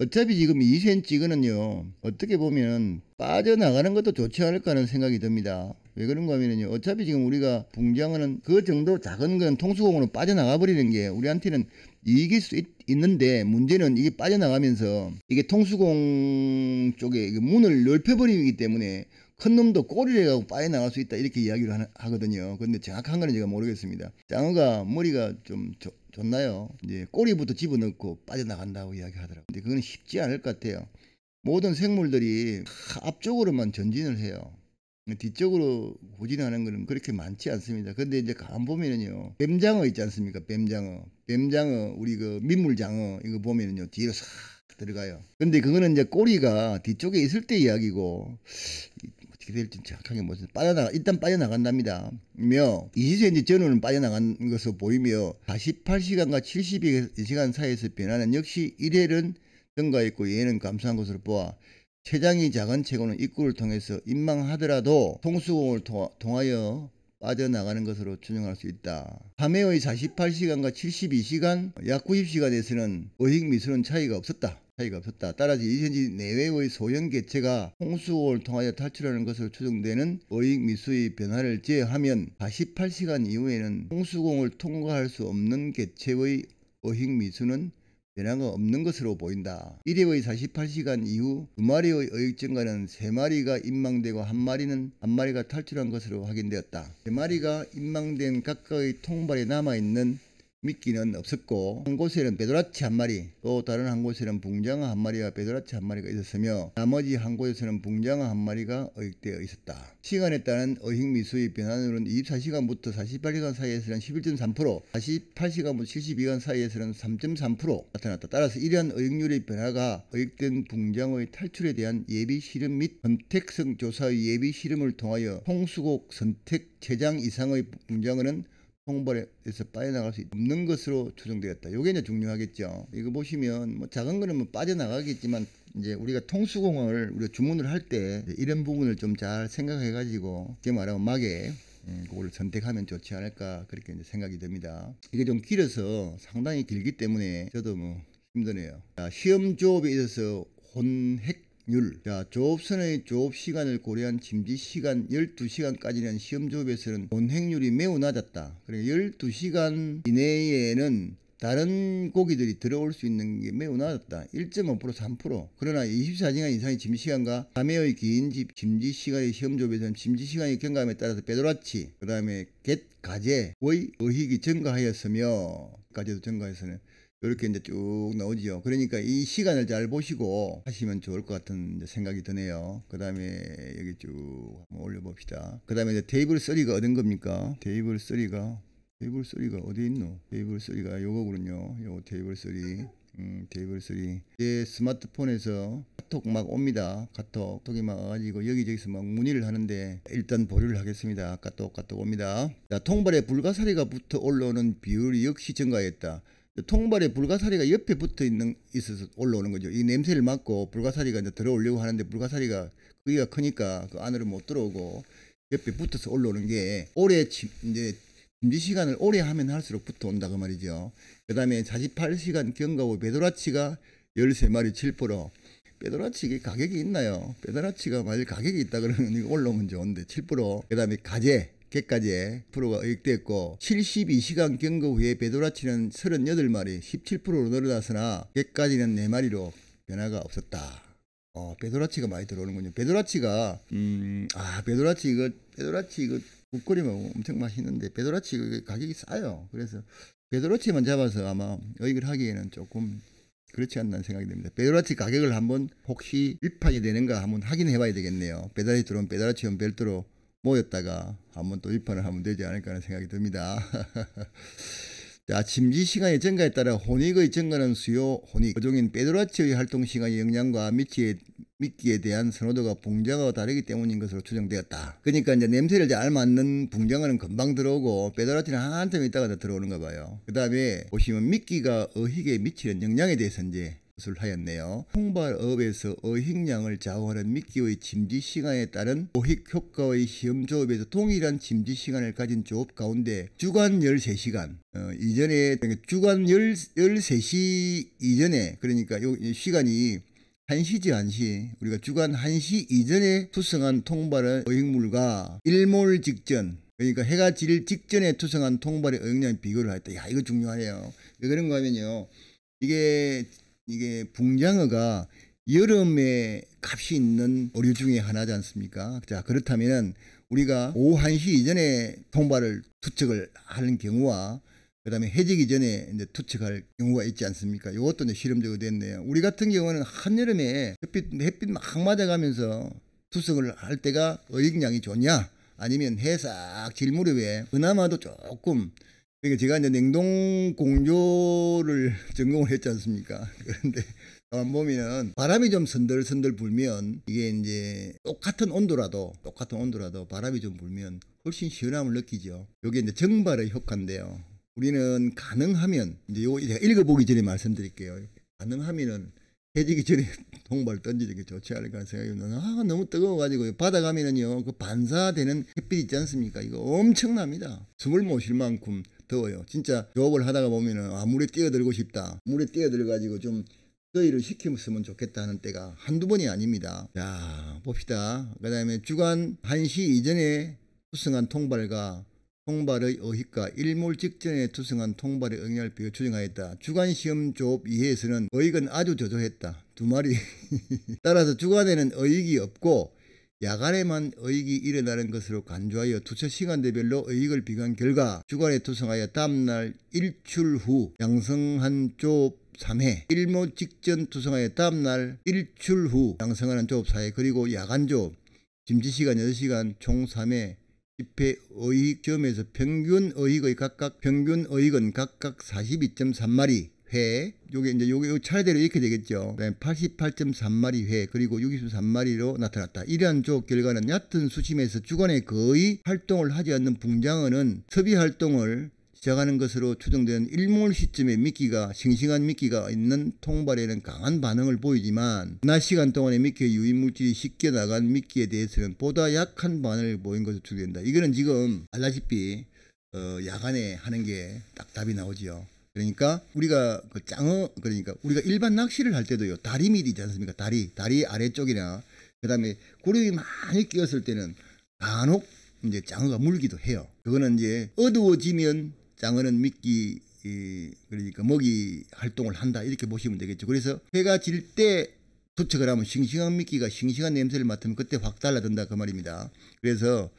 어차피 지금 2cm 이거는요 어떻게 보면 빠져나가는 것도 좋지 않을까 하는 생각이 듭니다. 왜 그런가 하면요. 어차피 지금 우리가 붕장하는 그 정도 작은 건 통수공으로 빠져나가 버리는 게 우리한테는 이길수 있, 는데 문제는 이게 빠져나가면서 이게 통수공 쪽에 문을 넓혀버리기 때문에 큰 놈도 꼬리를 해 가고 빠져나갈 수 있다 이렇게 이야기를 하, 거든요 그런데 정확한 건 제가 모르겠습니다. 장어가 머리가 좀 좋, 좋나요? 이제 꼬리부터 집어넣고 빠져나간다고 이야기하더라고요. 근데 그건 쉽지 않을 것 같아요. 모든 생물들이 앞쪽으로만 전진을 해요. 뒤쪽으로 후진하는 것은 그렇게 많지 않습니다. 근데 이제 간 보면은요, 뱀장어 있지 않습니까? 뱀장어. 뱀장어, 우리 그 민물장어, 이거 보면은요, 뒤로 싹 들어가요. 근데 그거는 이제 꼬리가 뒤쪽에 있을 때 이야기고, 어떻게 될지 정확하게 못르 빠져나, 일단 빠져나간답니다. 며, 20cm 전후는 빠져나간 것으로 보이며, 48시간과 72시간 사이에서 변하는 역시 1회는 능가있고 예는 감사한 것으로 보아 췌장이 작은 체고는 입구를 통해서 임망하더라도 통수공을 통하여 빠져나가는 것으로 추정할 수 있다. 하매의 48시간과 72시간, 약 90시간에서는 의익미술은 차이가 없었다. 차이가 없었다. 따라서 이전지 내외의 소형 개체가 홍수공을 통하여 탈출하는 것으로 추정되는 의익 미수의 변화를 제외하면 48시간 이후에는 홍수공을 통과할 수 없는 개체의 의익 미수는 변화가 없는 것으로 보인다. 1회의 48시간 이후 두 마리의 어익증가는 세 마리가 임망되고 한 마리는 한 마리가 탈출한 것으로 확인되었다. 세 마리가 임망된 각각의 통발에 남아있는 미끼는 없었고 한 곳에는 베드라치 한 마리 또 다른 한 곳에는 붕장어 한 마리와 베드라치 한 마리가 있었으며 나머지 한 곳에서는 붕장어 한 마리가 어익되어 있었다. 시간에 따른 어익 미수의 변환율은 24시간부터 48시간 사이에서는 11.3% 48시간부터 72시간 사이에서는 3.3% 나타났다. 따라서 이러한 어익률의 변화가 어익된 붕장어의 탈출에 대한 예비 실험 및 선택성 조사의 예비 실험을 통하여 홍수곡 선택 재장 이상의 붕장어는 홍벌에서 빠져나갈 수 없는 것으로 추정되었다. 요게 이제 중요하겠죠. 이거 보시면 뭐 작은 거는 뭐 빠져나가겠지만 이제 우리가 통수공을 우리 주문을 할 때 이런 부분을 좀 잘 생각해가지고 이제 말하면 막에 예, 그걸 선택하면 좋지 않을까 그렇게 이제 생각이 됩니다. 이게 좀 길어서 상당히 길기 때문에 저도 뭐 힘드네요. 시험 조업에 있어서 혼핵 율. 자, 조업선의 조업 시간을 고려한 짐지 시간 12시간까지는 시험 조업에서는 본행률이 매우 낮았다. 그러니까 12시간 이내에는 다른 고기들이 들어올 수 있는 게 매우 낮았다. 1.5% 3% 그러나 24시간 이상의 짐시간과 3회의 긴 짐지시간의 시험조업에서는 짐지시간의 경감에 따라서 빼돌았지그 다음에 겟 가제의 의익이 증가하였으며 가제도 증가했으며 이렇게 이제 쭉나오죠 그러니까 이 시간을 잘 보시고 하시면 좋을 것 같은 생각이 드네요. 그 다음에 여기 쭉 한번 올려봅시다. 그 다음에 이제 테이블 3가 어딘 겁니까? 테이블 3가 테이블 3가 어디 있노? 테이블 3가 요거군요. 요거 테이블 3. 음, 테이블 3. 제 스마트폰에서 카톡 막 옵니다. 카톡. 톡이막 와가지고 여기저기서 막 문의를 하는데 일단 보류를 하겠습니다. 카톡, 카톡 옵니다. 자, 통발에 불가사리가 붙어 올라오는 비율이 역시 증가했다. 통발에 불가사리가 옆에 붙어 있는 있어서 올라오는 거죠. 이 냄새를 맡고 불가사리가 이제 들어오려고 하는데 불가사리가 크기가 크니까 그 안으로 못 들어오고 옆에 붙어서 올라오는 게 오래 이제 금지 시간을 오래 하면 할수록 붙어온다 그 말이죠. 그 다음에 48시간 경과후 베드라치가 13마리 7%, 빼도라치기 가격이 있나요? 빼도라치가 만약 가격이 있다 그러면 이거 올라오면 좋은데 7%. 그다음에 가재 개까지 프로가 의획됐고 72시간 경거 후에 베도라치는 38마리 17%로 늘어났으나 개까지는 4마리로 변화가 없었다. 어, 베도라치가 많이 들어오는군요. 베도라치가 음, 아, 베도라치 이거 베도라치 이거 국거리면 뭐 엄청 맛있는데 베도라치 가격이 싸요. 그래서 베도라치만 잡아서 아마 의익을 하기에는 조금 그렇지 않나 생각이 듭니다. 베도라치 가격을 한번 혹시 입하게 되는가 한번 확인해 봐야 되겠네요. 베다라 들어온 베도라치는 별도로 모였다가 한번 또 입판을 하면 되지 않을까 하는 생각이 듭니다. 아침 <laughs> 지 시간의 증가에 따라 혼익의 증가는 수요, 혼익, 어종인 빼드라치의 활동 시간의 영향과 미치에, 미끼에 대한 선호도가 붕장하고 다르기 때문인 것으로 추정되었다. 그러니까 이제 냄새를 잘 알맞는 붕장어는 금방 들어오고 빼드라치는 한참 있다가 들어오는가 봐요. 그 다음에 보시면 미끼가 어익에 미치는 영향에 대해서 이제 하였네요. 통발업에서 어획량을 좌우하는 미끼의 짐지 시간에 따른 어획 효과의 시험 조업에서 동일한 짐지 시간을 가진 조업 가운데 주간 13시간 어, 이전에 그러니까 주간 10, 13시 이전에 그러니까 요 시간이 1시지 1시 우리가 주간 1시 이전에 투성한 통발의 어획물과 일몰 직전 그러니까 해가 질 직전에 투성한 통발의 어획량 비교를 하다야 이거 중요하네요. 왜 그런가 하면요. 이게 이게 붕장어가 여름에 값이 있는 어류 중에 하나지 않습니까? 자, 그렇다면 우리가 오후 1시 이전에 통발을 투척을 하는 경우와 그 다음에 해지기 전에 이제 투척할 경우가 있지 않습니까? 이것도 이제 실험적으로 됐네요. 우리 같은 경우는 한여름에 햇빛, 햇빛 막 맞아가면서 투석을 할 때가 어익량이 좋냐? 아니면 해 싹 질 무렵에 그나마도 조금 그러니까 제가 이제 냉동 공조를 <laughs> 전공을 했지 않습니까? 그런데 가만 보면 바람이 좀 선들선들 불면 이게 이제 똑같은 온도라도 똑같은 온도라도 바람이 좀 불면 훨씬 시원함을 느끼죠. 요게 이제 정발의 효과인데요. 우리는 가능하면 이제 요거 제가 읽어보기 전에 말씀드릴게요. 가능하면은 해지기 전에 <laughs> 동발 던지는 게 좋지 않을까 생각이 드는 아 너무 뜨거워가지고 바다 가면은요 그 반사되는 햇빛 있지 않습니까 이거 엄청납니다 숨을 못쉴 만큼 더워요. 진짜 조업을 하다가 보면은 아 물에 뛰어들고 싶다. 물에 뛰어들어가지고 좀 더위를 식시으면 좋겠다 하는 때가 한두 번이 아닙니다. 자 봅시다. 그 다음에 주간 1시 이전에 투승한 통발과 통발의 어휘과 일몰 직전에 투승한 통발의 응렬 비교 추정하였다. 주간 시험 조업 이해에서는 어익은 아주 저조했다. 두 마리. <laughs> 따라서 주간에는 어익이 없고 야간에만 의익이 일어나는 것으로 간주하여 투처 시간대별로 의익을 비교한 결과 주간에 투성하여 다음날 일출 후 양성한 쪽 3회 일모 직전 투성하여 다음날 일출 후 양성하는 조업 4회 그리고 야간 조업 김치시간 8시간 총 3회 집회 의익 점에서 평균 의익의 각각 평균 의익은 각각 42.3마리 회, 요게 이제 요게 차례대로 이렇게 되겠죠. 88.3마리 회, 그리고 63마리로 나타났다. 이러한 조 결과는 얕은 수심에서 주간에 거의 활동을 하지 않는 붕장어는 섭이 활동을 시작하는 것으로 추정되는 일몰 시점에 미끼가 싱싱한 미끼가 있는 통발에는 강한 반응을 보이지만 낮 시간 동안에 미끼의 유인물질이 쉽게 나간 미끼에 대해서는 보다 약한 반응을 보인 것으로 추정된다. 이거는 지금 알다시피 어, 야간에 하는 게 딱 답이 나오지요. 그러니까 우리가 그 짱어 그러니까 우리가 일반 낚시를 할 때도요 다리 밑이 있지 않습니까 다리 다리 아래쪽이나 그다음에 고름이 많이 끼었을 때는 간혹 이제 장어가 물기도 해요 그거는 이제 어두워지면 장어는 미끼 그러니까 먹이 활동을 한다 이렇게 보시면 되겠죠 그래서 해가 질때 도착을 하면 싱싱한 미끼가 싱싱한 냄새를 맡으면 그때 확 달라든다 그 말입니다 그래서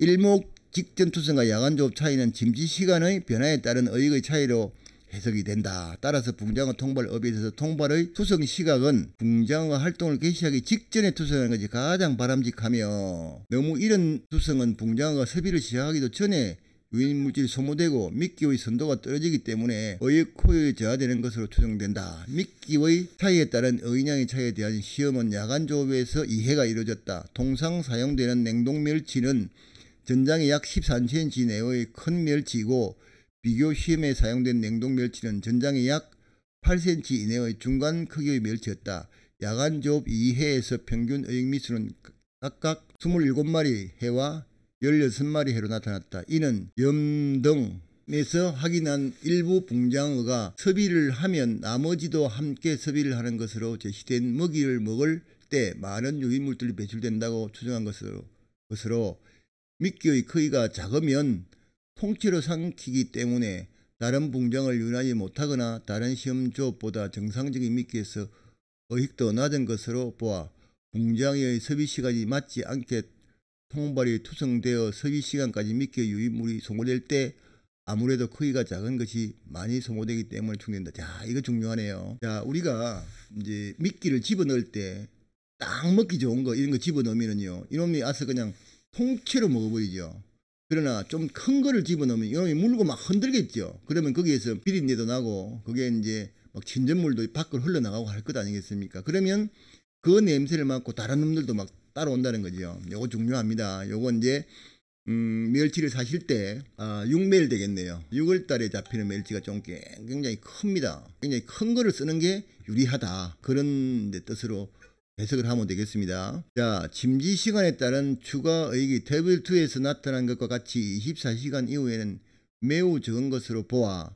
일목 직전 투성과 야간 조업 차이는 짐지 시간의 변화에 따른 어익의 차이로 해석이 된다. 따라서 붕장어 통발 업에 있어서 통발의 투성 시각은 붕장어 활동을 개시하기 직전에 투성하는 것이 가장 바람직하며 너무 이런 투성은 붕장어가 섭비를 시작하기도 전에 유인 물질이 소모되고 미끼의 선도가 떨어지기 때문에 어획코에 저하되는 것으로 추정된다. 미끼의 차이에 따른 어인양의 차이에 대한 시험은 야간 조업에서 이해가 이루어졌다. 통상 사용되는 냉동 멸치는 전장이 약 13cm 내의 큰 멸치이고 비교 시험에 사용된 냉동 멸치는 전장의약 8cm 이내의 중간 크기의 멸치였다. 야간 조업 2회에서 평균 의획미수는 각각 27마리 해와 16마리 해로 나타났다. 이는 염등 에서 확인한 일부 붕장어가 섭이를 하면 나머지도 함께 섭이를 하는 것으로 제시된 먹이를 먹을 때 많은 유인물들이 배출된다고 추정한 것으로, 것으로 미끼의 크기가 작으면 통치로 삼키기 때문에 다른 붕장을 유난히 못하거나 다른 시험 조업보다 정상적인 미끼에서 어익도 낮은 것으로 보아 붕장의 섭이 시간이 맞지 않게 통발이 투성되어 섭이 시간까지 미끼 유입물이 소모될 때 아무래도 크기가 작은 것이 많이 소모되기 때문에 충전된다. 자, 이거 중요하네요. 자, 우리가 이제 미끼를 집어넣을 때 딱 먹기 좋은 거 이런 거 집어넣으면요. 이놈이 아서 그냥 통째로 먹어버리죠. 그러나 좀 큰 거를 집어넣으면 이놈이 물고 막 흔들겠죠. 그러면 거기에서 비린내도 나고 그게 이제 막 진전물도 밖으로 흘러나가고 할 것 아니겠습니까? 그러면 그 냄새를 맡고 다른 놈들도 막 따라온다는 거죠. 요거 중요합니다. 요거 이제 음, 멸치를 사실 때 아, 6매일 되겠네요. 6월달에 잡히는 멸치가 좀 굉장히 큽니다. 굉장히 큰 거를 쓰는 게 유리하다 그런 뜻으로 해석을 하면 되겠습니다. 자, 짐지 시간에 따른 추가 의익이 테이블 2에서 나타난 것과 같이 24시간 이후에는 매우 적은 것으로 보아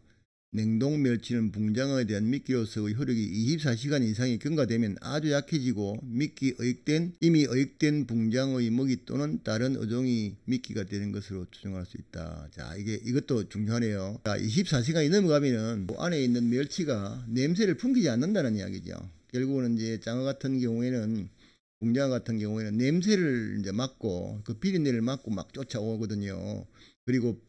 냉동 멸치는 붕장에 대한 미끼로서의 효력이 24시간 이상이 경과되면 아주 약해지고 미끼 의익된 이미 의익된 붕장의 먹이 또는 다른 어종이 미끼가 되는 것으로 추정할 수 있다. 자 이게 이것도 중요하네요. 자 24시간이 넘어가면은 그 안에 있는 멸치가 냄새를 풍기지 않는다는 이야기죠. 결국은 이제 장어 같은 경우에는 공장 같은 경우에는 냄새를 이제 맡고 그 비린내를 맡고 막 쫓아오거든요. 그리고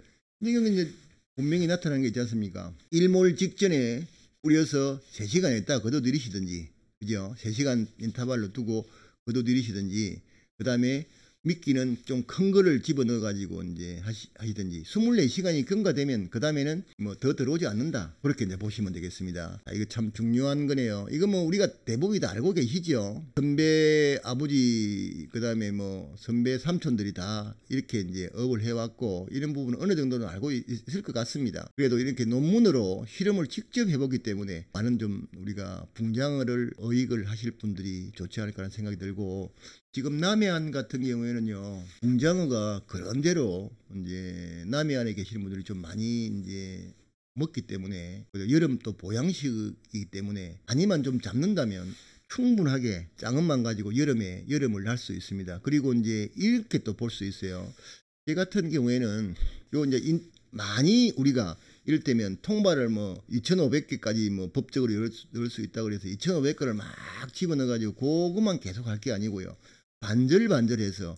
이게 이제 분명히 나타나는 게 있지 않습니까? 일몰 직전에 뿌려서 3시간 있다 거둬들이시든지 그죠? 3시간 인터벌로 두고 거둬들이시든지 그 다음에 미끼는 좀 큰 거를 집어넣어 가지고 이제 하시, 하시든지 24시간이 경과되면 그 다음에는 뭐 더 들어오지 않는다 그렇게 이제 보시면 되겠습니다 아, 이거 참 중요한 거네요 이거 뭐 우리가 대부분 다 알고 계시죠 선배 아버지 그 다음에 뭐 선배 삼촌들이 다 이렇게 이제 업을 해왔고 이런 부분은 어느 정도는 알고 있을 것 같습니다 그래도 이렇게 논문으로 실험을 직접 해보기 때문에 많은 좀 우리가 붕장을 어익을 하실 분들이 좋지 않을까라는 생각이 들고 지금 남해안 같은 경우에는요, 붕장어가 그런대로 이제 남해안에 계시는 분들이 좀 많이 이제 먹기 때문에 여름 또 보양식이기 때문에 아니만 좀 잡는다면 충분하게 장음만 가지고 여름에 여름을 날 수 있습니다. 그리고 이제 이렇게 또 볼 수 있어요. 제 같은 경우에는 요 이제 인, 많이 우리가 이럴때면 통발을 뭐 2,500개까지 뭐 법적으로 넣을 수, 넣을 수 있다 그래서 2,500개를 막 집어넣어가지고 고구만 계속 할 게 아니고요. 반절반절해서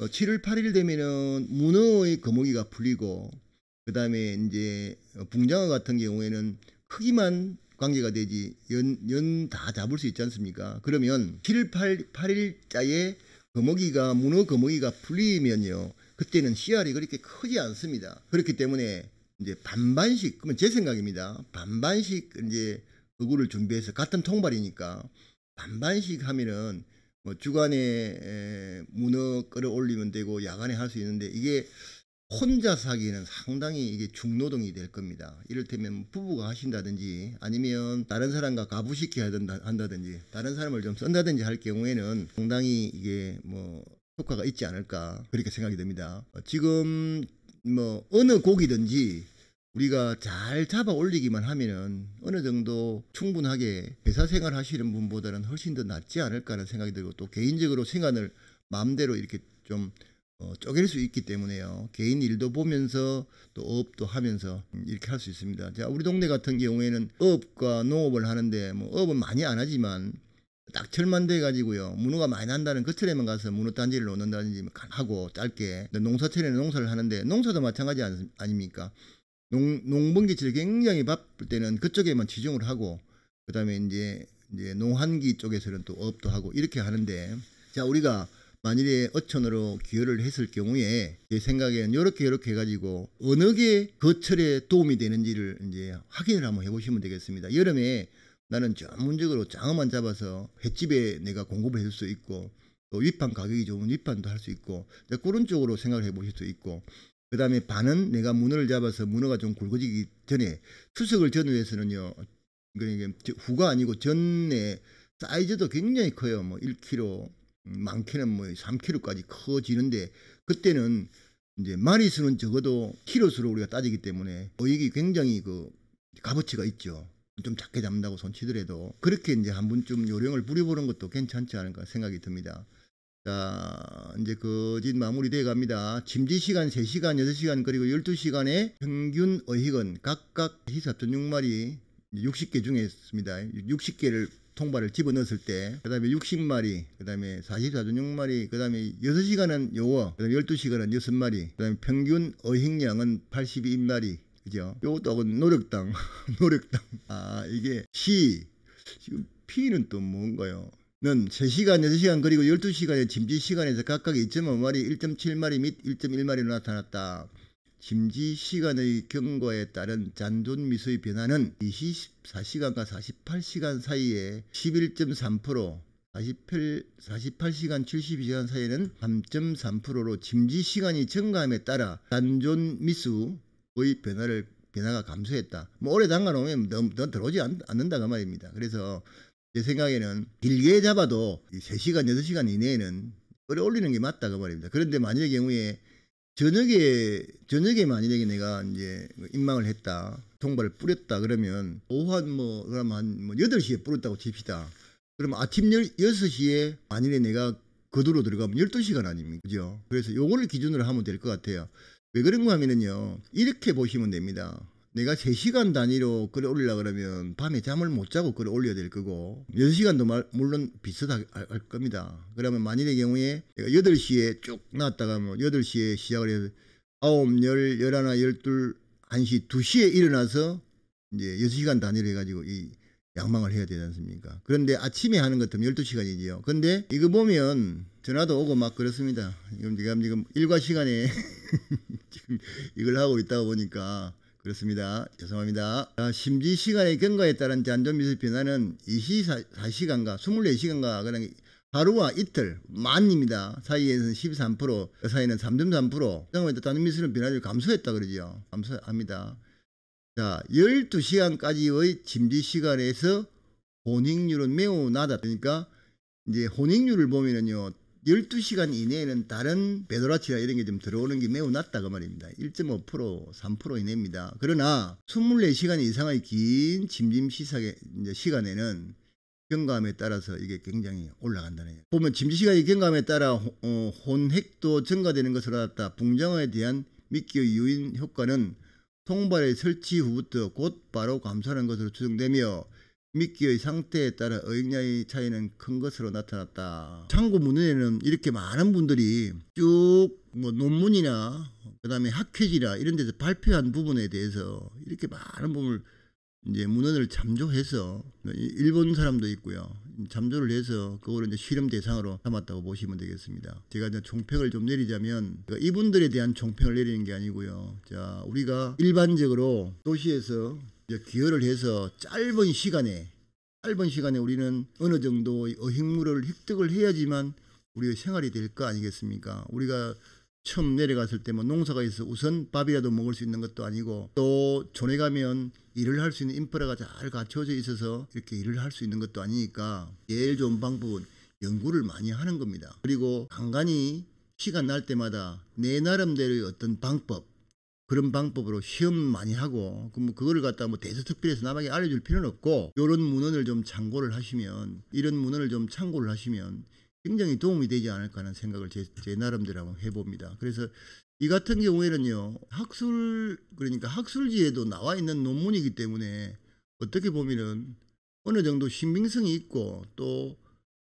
7월 어, 8일 되면은 문어의 거목이가 풀리고 그 다음에 이제 어, 붕장어 같은 경우에는 크기만 관계가 되지 연 연 다 잡을 수 있지 않습니까? 그러면 7월 8, 8일자에 거목이가 문어 거목이가 풀리면요 그때는 씨알이 그렇게 크지 않습니다. 그렇기 때문에 이제 반반씩 그러면 제 생각입니다. 반반씩 이제 거구를 준비해서 같은 통발이니까 반반씩 하면은 뭐 주간에 문어 끌어 올리면 되고 야간에 할 수 있는데 이게 혼자 사기는 에 상당히 이게 중노동이 될 겁니다. 이를테면 부부가 하신다든지 아니면 다른 사람과 가부시켜야 한다든지 다른 사람을 좀 쓴다든지 할 경우에는 상당히 이게 뭐 효과가 있지 않을까 그렇게 생각이 됩니다. 지금 뭐 어느 곡이든지 우리가 잘 잡아 올리기만 하면은 어느 정도 충분하게 회사 생활 하시는 분보다는 훨씬 더 낫지 않을까라는 생각이 들고 또 개인적으로 생활을 마음대로 이렇게 좀 어, 쪼갤 수 있기 때문에요. 개인 일도 보면서 또 업도 하면서 이렇게 할 수 있습니다. 자, 우리 동네 같은 경우에는 업과 농업을 하는데 뭐 업은 많이 안 하지만 딱 철만 돼가지고요. 문어가 많이 난다는 그철에만 가서 문어 단지를 놓는다든지 뭐 하고 짧게 농사철에는 농사를 하는데 농사도 마찬가지 아닙니까? 농, 농번기철 굉장히 바쁠 때는 그쪽에만 지중을 하고 그다음에 이제 이제 농한기 쪽에서는 또 업도 하고 이렇게 하는데 자 우리가 만일에 어천으로 기여를 했을 경우에 제 생각에는 이렇게 이렇게 해가지고 어느 게 거철에 도움이 되는지를 이제 확인을 한번 해보시면 되겠습니다. 여름에 나는 전문적으로 장어만 잡아서 횟집에 내가 공급을 해줄 수 있고 또 위판 가격이 좋은 위판도 할 수 있고 그런 쪽으로 생각을 해보실 수 있고 그 다음에 반은 내가 문어를 잡아서 문어가 좀 굵어지기 전에 추석을 전후해서는요. 그러니까 후가 아니고 전에 사이즈도 굉장히 커요. 뭐 1kg, 많게는 음, 뭐 3kg까지 커지는데 그때는 이제 마리수는 적어도 키로수로 우리가 따지기 때문에 어익이 굉장히 그 값어치가 있죠. 좀 작게 잡는다고 손치더라도 그렇게 이제 한 번쯤 요령을 부려보는 것도 괜찮지 않을까 생각이 듭니다. 자, 이제 거짓 마무리 되어 갑니다. 짐지 시간 3시간, 6시간, 그리고 12시간의 평균 어획은 각각 희삽전 6마리 60개 중에 있습니다. 60개를 통발을 집어넣었을 때, 그 다음에 60마리, 그 다음에 44전 6마리, 그 다음에 6시간은 요어, 그 다음에 12시간은 6마리, 그 다음에 평균 어획량은 82마리, 그죠? 요것도 노력당, <laughs> 노력당. 아, 이게 시, 지금 피는또 뭔가요? 는 3시간, 6시간 그리고 12시간의 짐지 시간에서 각각 2.5마리, 1.7마리 및 1.1마리로 나타났다. 짐지 시간의 경과에 따른 잔존 미수의 변화는 24시간과 48시간 사이에 11.3%, 48, 48시간, 72시간 사이에는 3.3%로 짐지 시간이 증가함에 따라 잔존 미수의 변화를 변화가 감소했다. 뭐 오래 담가 놓으면 너더 들어오지 않, 않는다 그 말입니다. 그래서 제 생각에는 길게 잡아도 3시간, 6시간 이내에는 끌어 올리는 게 맞다 그 말입니다. 그런데 만약의 경우에 저녁에 저녁에 만약에 내가 이제 임망을 뭐 했다 통발을 뿌렸다 그러면 오후 한 뭐 그럼 한뭐 8시에 뿌렸다고 칩시다. 그러면 아침 1 6시에 만일에 내가 거두로 들어가면 12시간 아닙니까? 그죠? 그래서 요거를 기준으로 하면 될 것 같아요. 왜 그런가 하면은요. 이렇게 보시면 됩니다. 내가 3시간 단위로 글을 올리려 그러면 밤에 잠을 못 자고 글을 올려야 될 거고 6시간도 말, 물론 비슷할 겁니다. 그러면 만일의 경우에 내가 8시에 쭉 나왔다가 하면 뭐 8시에 시작을 해서 9, 10, 11, 12, 1시, 2시에 일어나서 이제 6시간 단위로 해가지고 이 양망을 해야 되지 않습니까? 그런데 아침에 하는 것 같으면 12시간이지요. 근데 이거 보면 전화도 오고 막 그렇습니다. 지금, 지가 지금 일과 시간에 <laughs> 지금 이걸 하고 있다 보니까 그렇습니다. 죄송합니다. 심지 시간의 경과에 따른 잔존 미세 변화는 24시간과 24시간과 그냥 하루와 이틀 만입니다. 그 사이에는 13%, 그 사이는 3.3%. 그다음에 잔존 미세는 변화율 감소했다 그러죠. 감소합니다. 자, 12시간까지의 심지 시간에서 혼익률은 매우 낮아. 그러니까 이제 혼익률을 보면은요. 12시간 이내에는 다른 베드라치나 이런 게 좀 들어오는 게 매우 낮다고 말입니다. 1.5% 3% 이내입니다. 그러나 24시간 이상의 긴 침짐 시사의 시간에는 경감에 따라서 이게 굉장히 올라간다는 얘기. 보면 침짐 시간의 경감에 따라 호, 어, 혼핵도 증가되는 것을알았다 붕장어에 대한 미끼의 유인 효과는 통발의 설치 후부터 곧바로 감소하는 것으로 추정되며 미끼의 상태에 따라 어획량의 차이는 큰 것으로 나타났다. 참고 문헌에는 이렇게 많은 분들이 쭉 뭐 논문이나 그다음에 학회지나 이런 데서 발표한 부분에 대해서 이렇게 많은 부분을 이제 문헌을 잠조해서 뭐 일본 사람도 있고요. 잠조를 해서 그거를 이제 실험 대상으로 삼았다고 보시면 되겠습니다. 제가 이제 총평을 좀 내리자면 이분들에 대한 총평을 내리는 게 아니고요. 자, 우리가 일반적으로 도시에서 기여를 해서 짧은 시간에 짧은 시간에 우리는 어느 정도의 어획물을 획득을 해야지만 우리의 생활이 될 거 아니겠습니까? 우리가 처음 내려갔을 때뭐 농사가 있어 우선 밥이라도 먹을 수 있는 것도 아니고 또전에 가면 일을 할 수 있는 인프라가 잘 갖춰져 있어서 이렇게 일을 할 수 있는 것도 아니니까 제일 좋은 방법은 연구를 많이 하는 겁니다. 그리고 간간히 시간 날 때마다 내 나름대로의 어떤 방법 그런 방법으로 시험 많이 하고 그뭐 그거를 갖다 뭐 대서특필해서 남에게 알려줄 필요는 없고 이런 문헌을 좀 참고를 하시면 이런 문헌을 좀 참고를 하시면 굉장히 도움이 되지 않을까 하는 생각을 제, 제 나름대로 한번 해봅니다. 그래서 이 같은 경우에는요 학술 그러니까 학술지에도 나와 있는 논문이기 때문에 어떻게 보면은 어느 정도 신빙성이 있고 또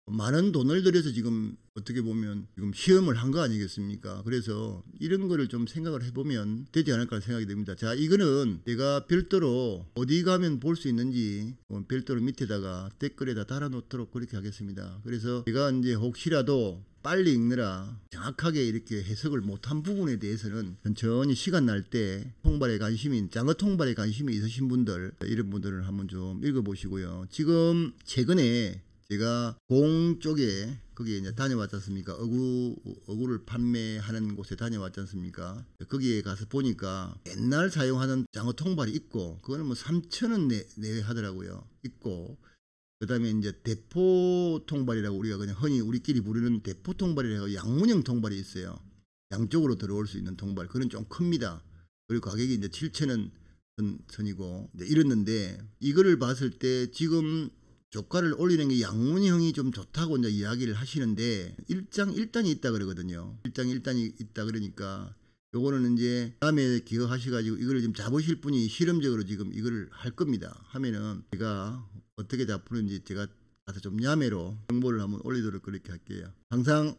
많은 돈을 들여서 지금 어떻게 보면 지금 시험을 한 거 아니겠습니까? 그래서 이런 거를 좀 생각을 해보면 되지 않을까 생각이 듭니다. 자, 이거는 내가 별도로 어디 가면 볼 수 있는지 어, 별도로 밑에다가 댓글에다 달아놓도록 그렇게 하겠습니다. 그래서 제가 이제 혹시라도 빨리 읽느라 정확하게 이렇게 해석을 못한 부분에 대해서는 천천히 시간 날 때 통발에 관심이 장어 통발에 관심이 있으신 분들 이런 분들을 한번 좀 읽어보시고요. 지금 최근에 제가 공 쪽에 거기에 이제 다녀왔지 않습니까? 어구, 어구를 판매하는 곳에 다녀왔지 않습니까? 거기에 가서 보니까 옛날 사용하는 장어 통발이 있고, 그거는 뭐 3천원 내, 내외 하더라고요. 있고, 그 다음에 이제 대포 통발이라고 우리가 그냥 흔히 우리끼리 부르는 대포 통발이라고 양문형 통발이 있어요. 양쪽으로 들어올 수 있는 통발. 그건 좀 큽니다. 그리고 가격이 이제 7천원 선이고, 이제 이랬는데, 이거를 봤을 때 지금 조과를 올리는 게양문 형이 좀 좋다고 이제 이야기를 하시는데 1장1단이 있다 그러거든요. 1장1단이 있다 그러니까 요거는 이제 다음에 기여하셔가지고 이거를 지금 잡으실 분이 실험적으로 지금 이걸할 겁니다. 하면은 제가 어떻게 잡는지 제가 가서 좀 야매로 정보를 한번 올리도록 그렇게 할게요. 항상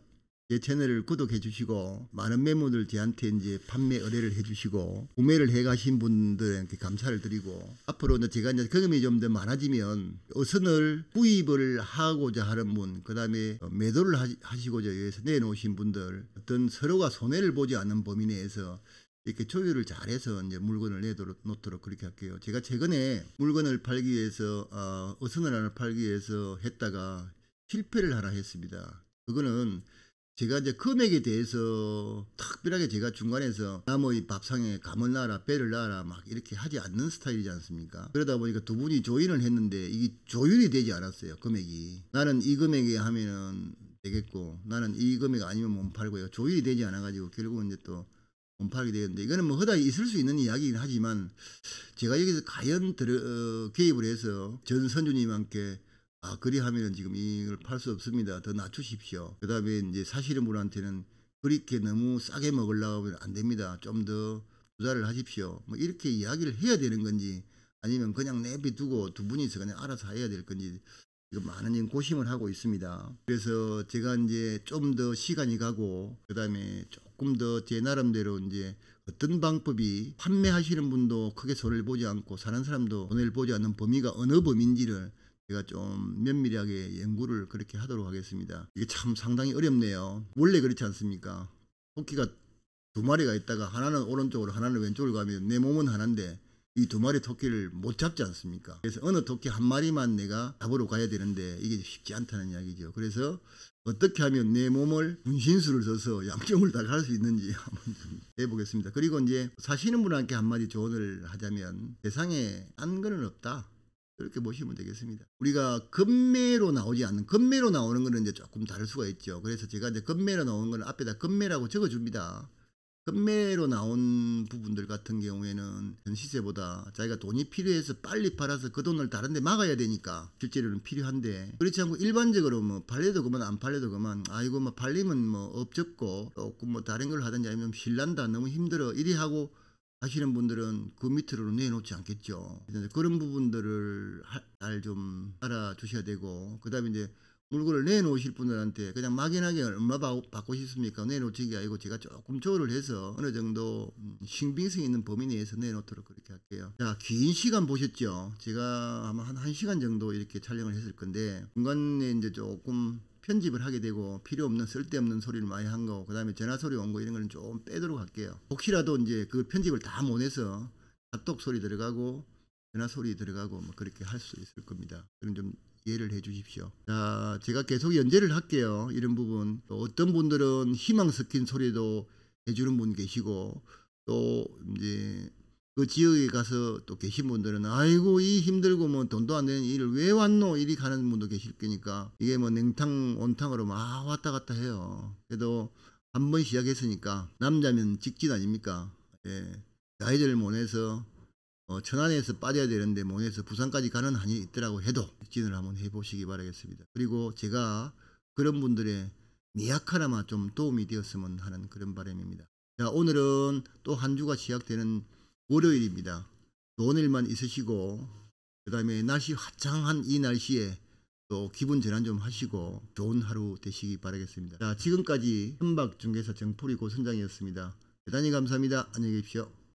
제 채널을 구독해 주시고 많은 매물들 저한테 이제 판매 의뢰를 해 주시고 구매를 해 가신 분들에게 감사를 드리고 앞으로 이제 제가 이제 금험이좀 더 많아지면 어선을 구입을 하고자 하는 분 그다음에 매도를 하시고자 해서 내놓으신 분들 어떤 서로가 손해를 보지 않는 범위 내에서 이렇게 조율을 잘해서 이제 물건을 내놓도록 도록 그렇게 할게요. 제가 최근에 물건을 팔기 위해서 어, 어선을 하나 팔기 위해서 했다가 실패를 하나 했습니다. 그거는 제가 이제 금액에 대해서 특별하게 제가 중간에서 나무의 밥상에 감을 나라 배를 나라막 이렇게 하지 않는 스타일이지 않습니까? 그러다 보니까 두 분이 조율을 했는데 이게 조율이 되지 않았어요 금액이 나는 이 금액에 하면은 되겠고 나는 이 금액 아니면 못 팔고 요 조율이 되지 않아가지고 결국은 이제 또 못 팔게 되는데 이거는 뭐 허다히 있을 수 있는 이야기긴 하지만 제가 여기서 과연 들 어, 개입을 해서 전 선주님한테 아, 그리하면 지금 이걸 팔 수 없습니다. 더 낮추십시오. 그 다음에 이제 사시는 분한테는 그렇게 너무 싸게 먹으려고 하면 안 됩니다. 좀더 투자를 하십시오. 뭐 이렇게 이야기를 해야 되는 건지 아니면 그냥 내비두고 두 분이서 그냥 알아서 해야 될 건지 지금 많은 고심을 하고 있습니다. 그래서 제가 이제 좀 더 시간이 가고 그 다음에 조금 더 제 나름대로 이제 어떤 방법이 판매하시는 분도 크게 손을 보지 않고 사는 사람도 손을 보지 않는 범위가 어느 범위인지를 제가 좀 면밀하게 연구를 그렇게 하도록 하겠습니다. 이게 참 상당히 어렵네요. 원래 그렇지 않습니까? 토끼가 두 마리가 있다가 하나는 오른쪽으로 하나는 왼쪽으로 가면 내 몸은 하나인데 이 두 마리 토끼를 못 잡지 않습니까? 그래서 어느 토끼 한 마리만 내가 잡으러 가야 되는데 이게 쉽지 않다는 이야기죠. 그래서 어떻게 하면 내 몸을 분신술을 써서 양쪽을 다 갈 수 있는지 <laughs> 한번 좀 해보겠습니다. 그리고 이제 사시는 분한테 한마디 조언을 하자면 세상에 딴 거는 없다. 그렇게 보시면 되겠습니다. 우리가 금매로 나오지 않는 금매로 나오는 거는 이제 조금 다를 수가 있죠. 그래서 제가 이제 금매로 나오는 거는 앞에다 금매라고 적어줍니다. 금매로 나온 부분들 같은 경우에는 전시세보다 자기가 돈이 필요해서 빨리 팔아서 그 돈을 다른 데 막아야 되니까 실제로는 필요한데 그렇지 않고 일반적으로 뭐 팔려도 그만 안 팔려도 그만 아이고 뭐 팔리면 뭐 업접고 조금 뭐 다른 걸 하든지 아니면 실난다 너무 힘들어 이리 하고 하시는 분들은 그 밑으로 내놓지 않겠죠. 그런 부분들을 잘 좀 알아주셔야 되고, 그 다음에 이제 물건을 내놓으실 분들한테 그냥 막연하게 얼마 받고 싶습니까? 내놓지가 아니고 제가 조금 조율을 해서 어느 정도 음, 신빙성 있는 범위 내에서 내놓도록 그렇게 할게요. 자, 긴 시간 보셨죠? 제가 아마 한 1시간 정도 이렇게 촬영을 했을 건데 중간에 이제 조금 편집을 하게 되고 필요 없는 쓸데없는 소리를 많이 한 거, 그 다음에 전화 소리 온 거 이런 거는 좀 빼도록 할게요. 혹시라도 이제 그 편집을 다 못해서 카톡 소리 들어가고 전화 소리 들어가고 뭐 그렇게 할 수 있을 겁니다. 그럼 좀 이해를 해 주십시오. 자, 제가 계속 연재를 할게요. 이런 부분. 어떤 분들은 희망 섞인 소리도 해주는 분 계시고 또 이제 그 지역에 가서 또 계신 분들은 아이고 이 힘들고 뭐 돈도 안 되는 일을 왜 왔노 이리 가는 분도 계실 거니까 이게 뭐 냉탕 온탕으로 막 아, 왔다 갔다 해요 그래도 한 번 시작했으니까 남자면 직진 아닙니까 예나이들 모내서 어, 천안에서 빠져야 되는데 모내서 부산까지 가는 한이 있더라고 해도 직진을 한번 해보시기 바라겠습니다 그리고 제가 그런 분들의 미약하나마 좀 도움이 되었으면 하는 그런 바람입니다 자 오늘은 또 한 주가 시작되는 월요일입니다. 좋은 일만 있으시고 그 다음에 날씨 화창한 이 날씨에 또 기분 전환 좀 하시고 좋은 하루 되시기 바라겠습니다. 자 지금까지 한박중개사 정포리 고선장이었습니다. 대단히 감사합니다. 안녕히 계십시오.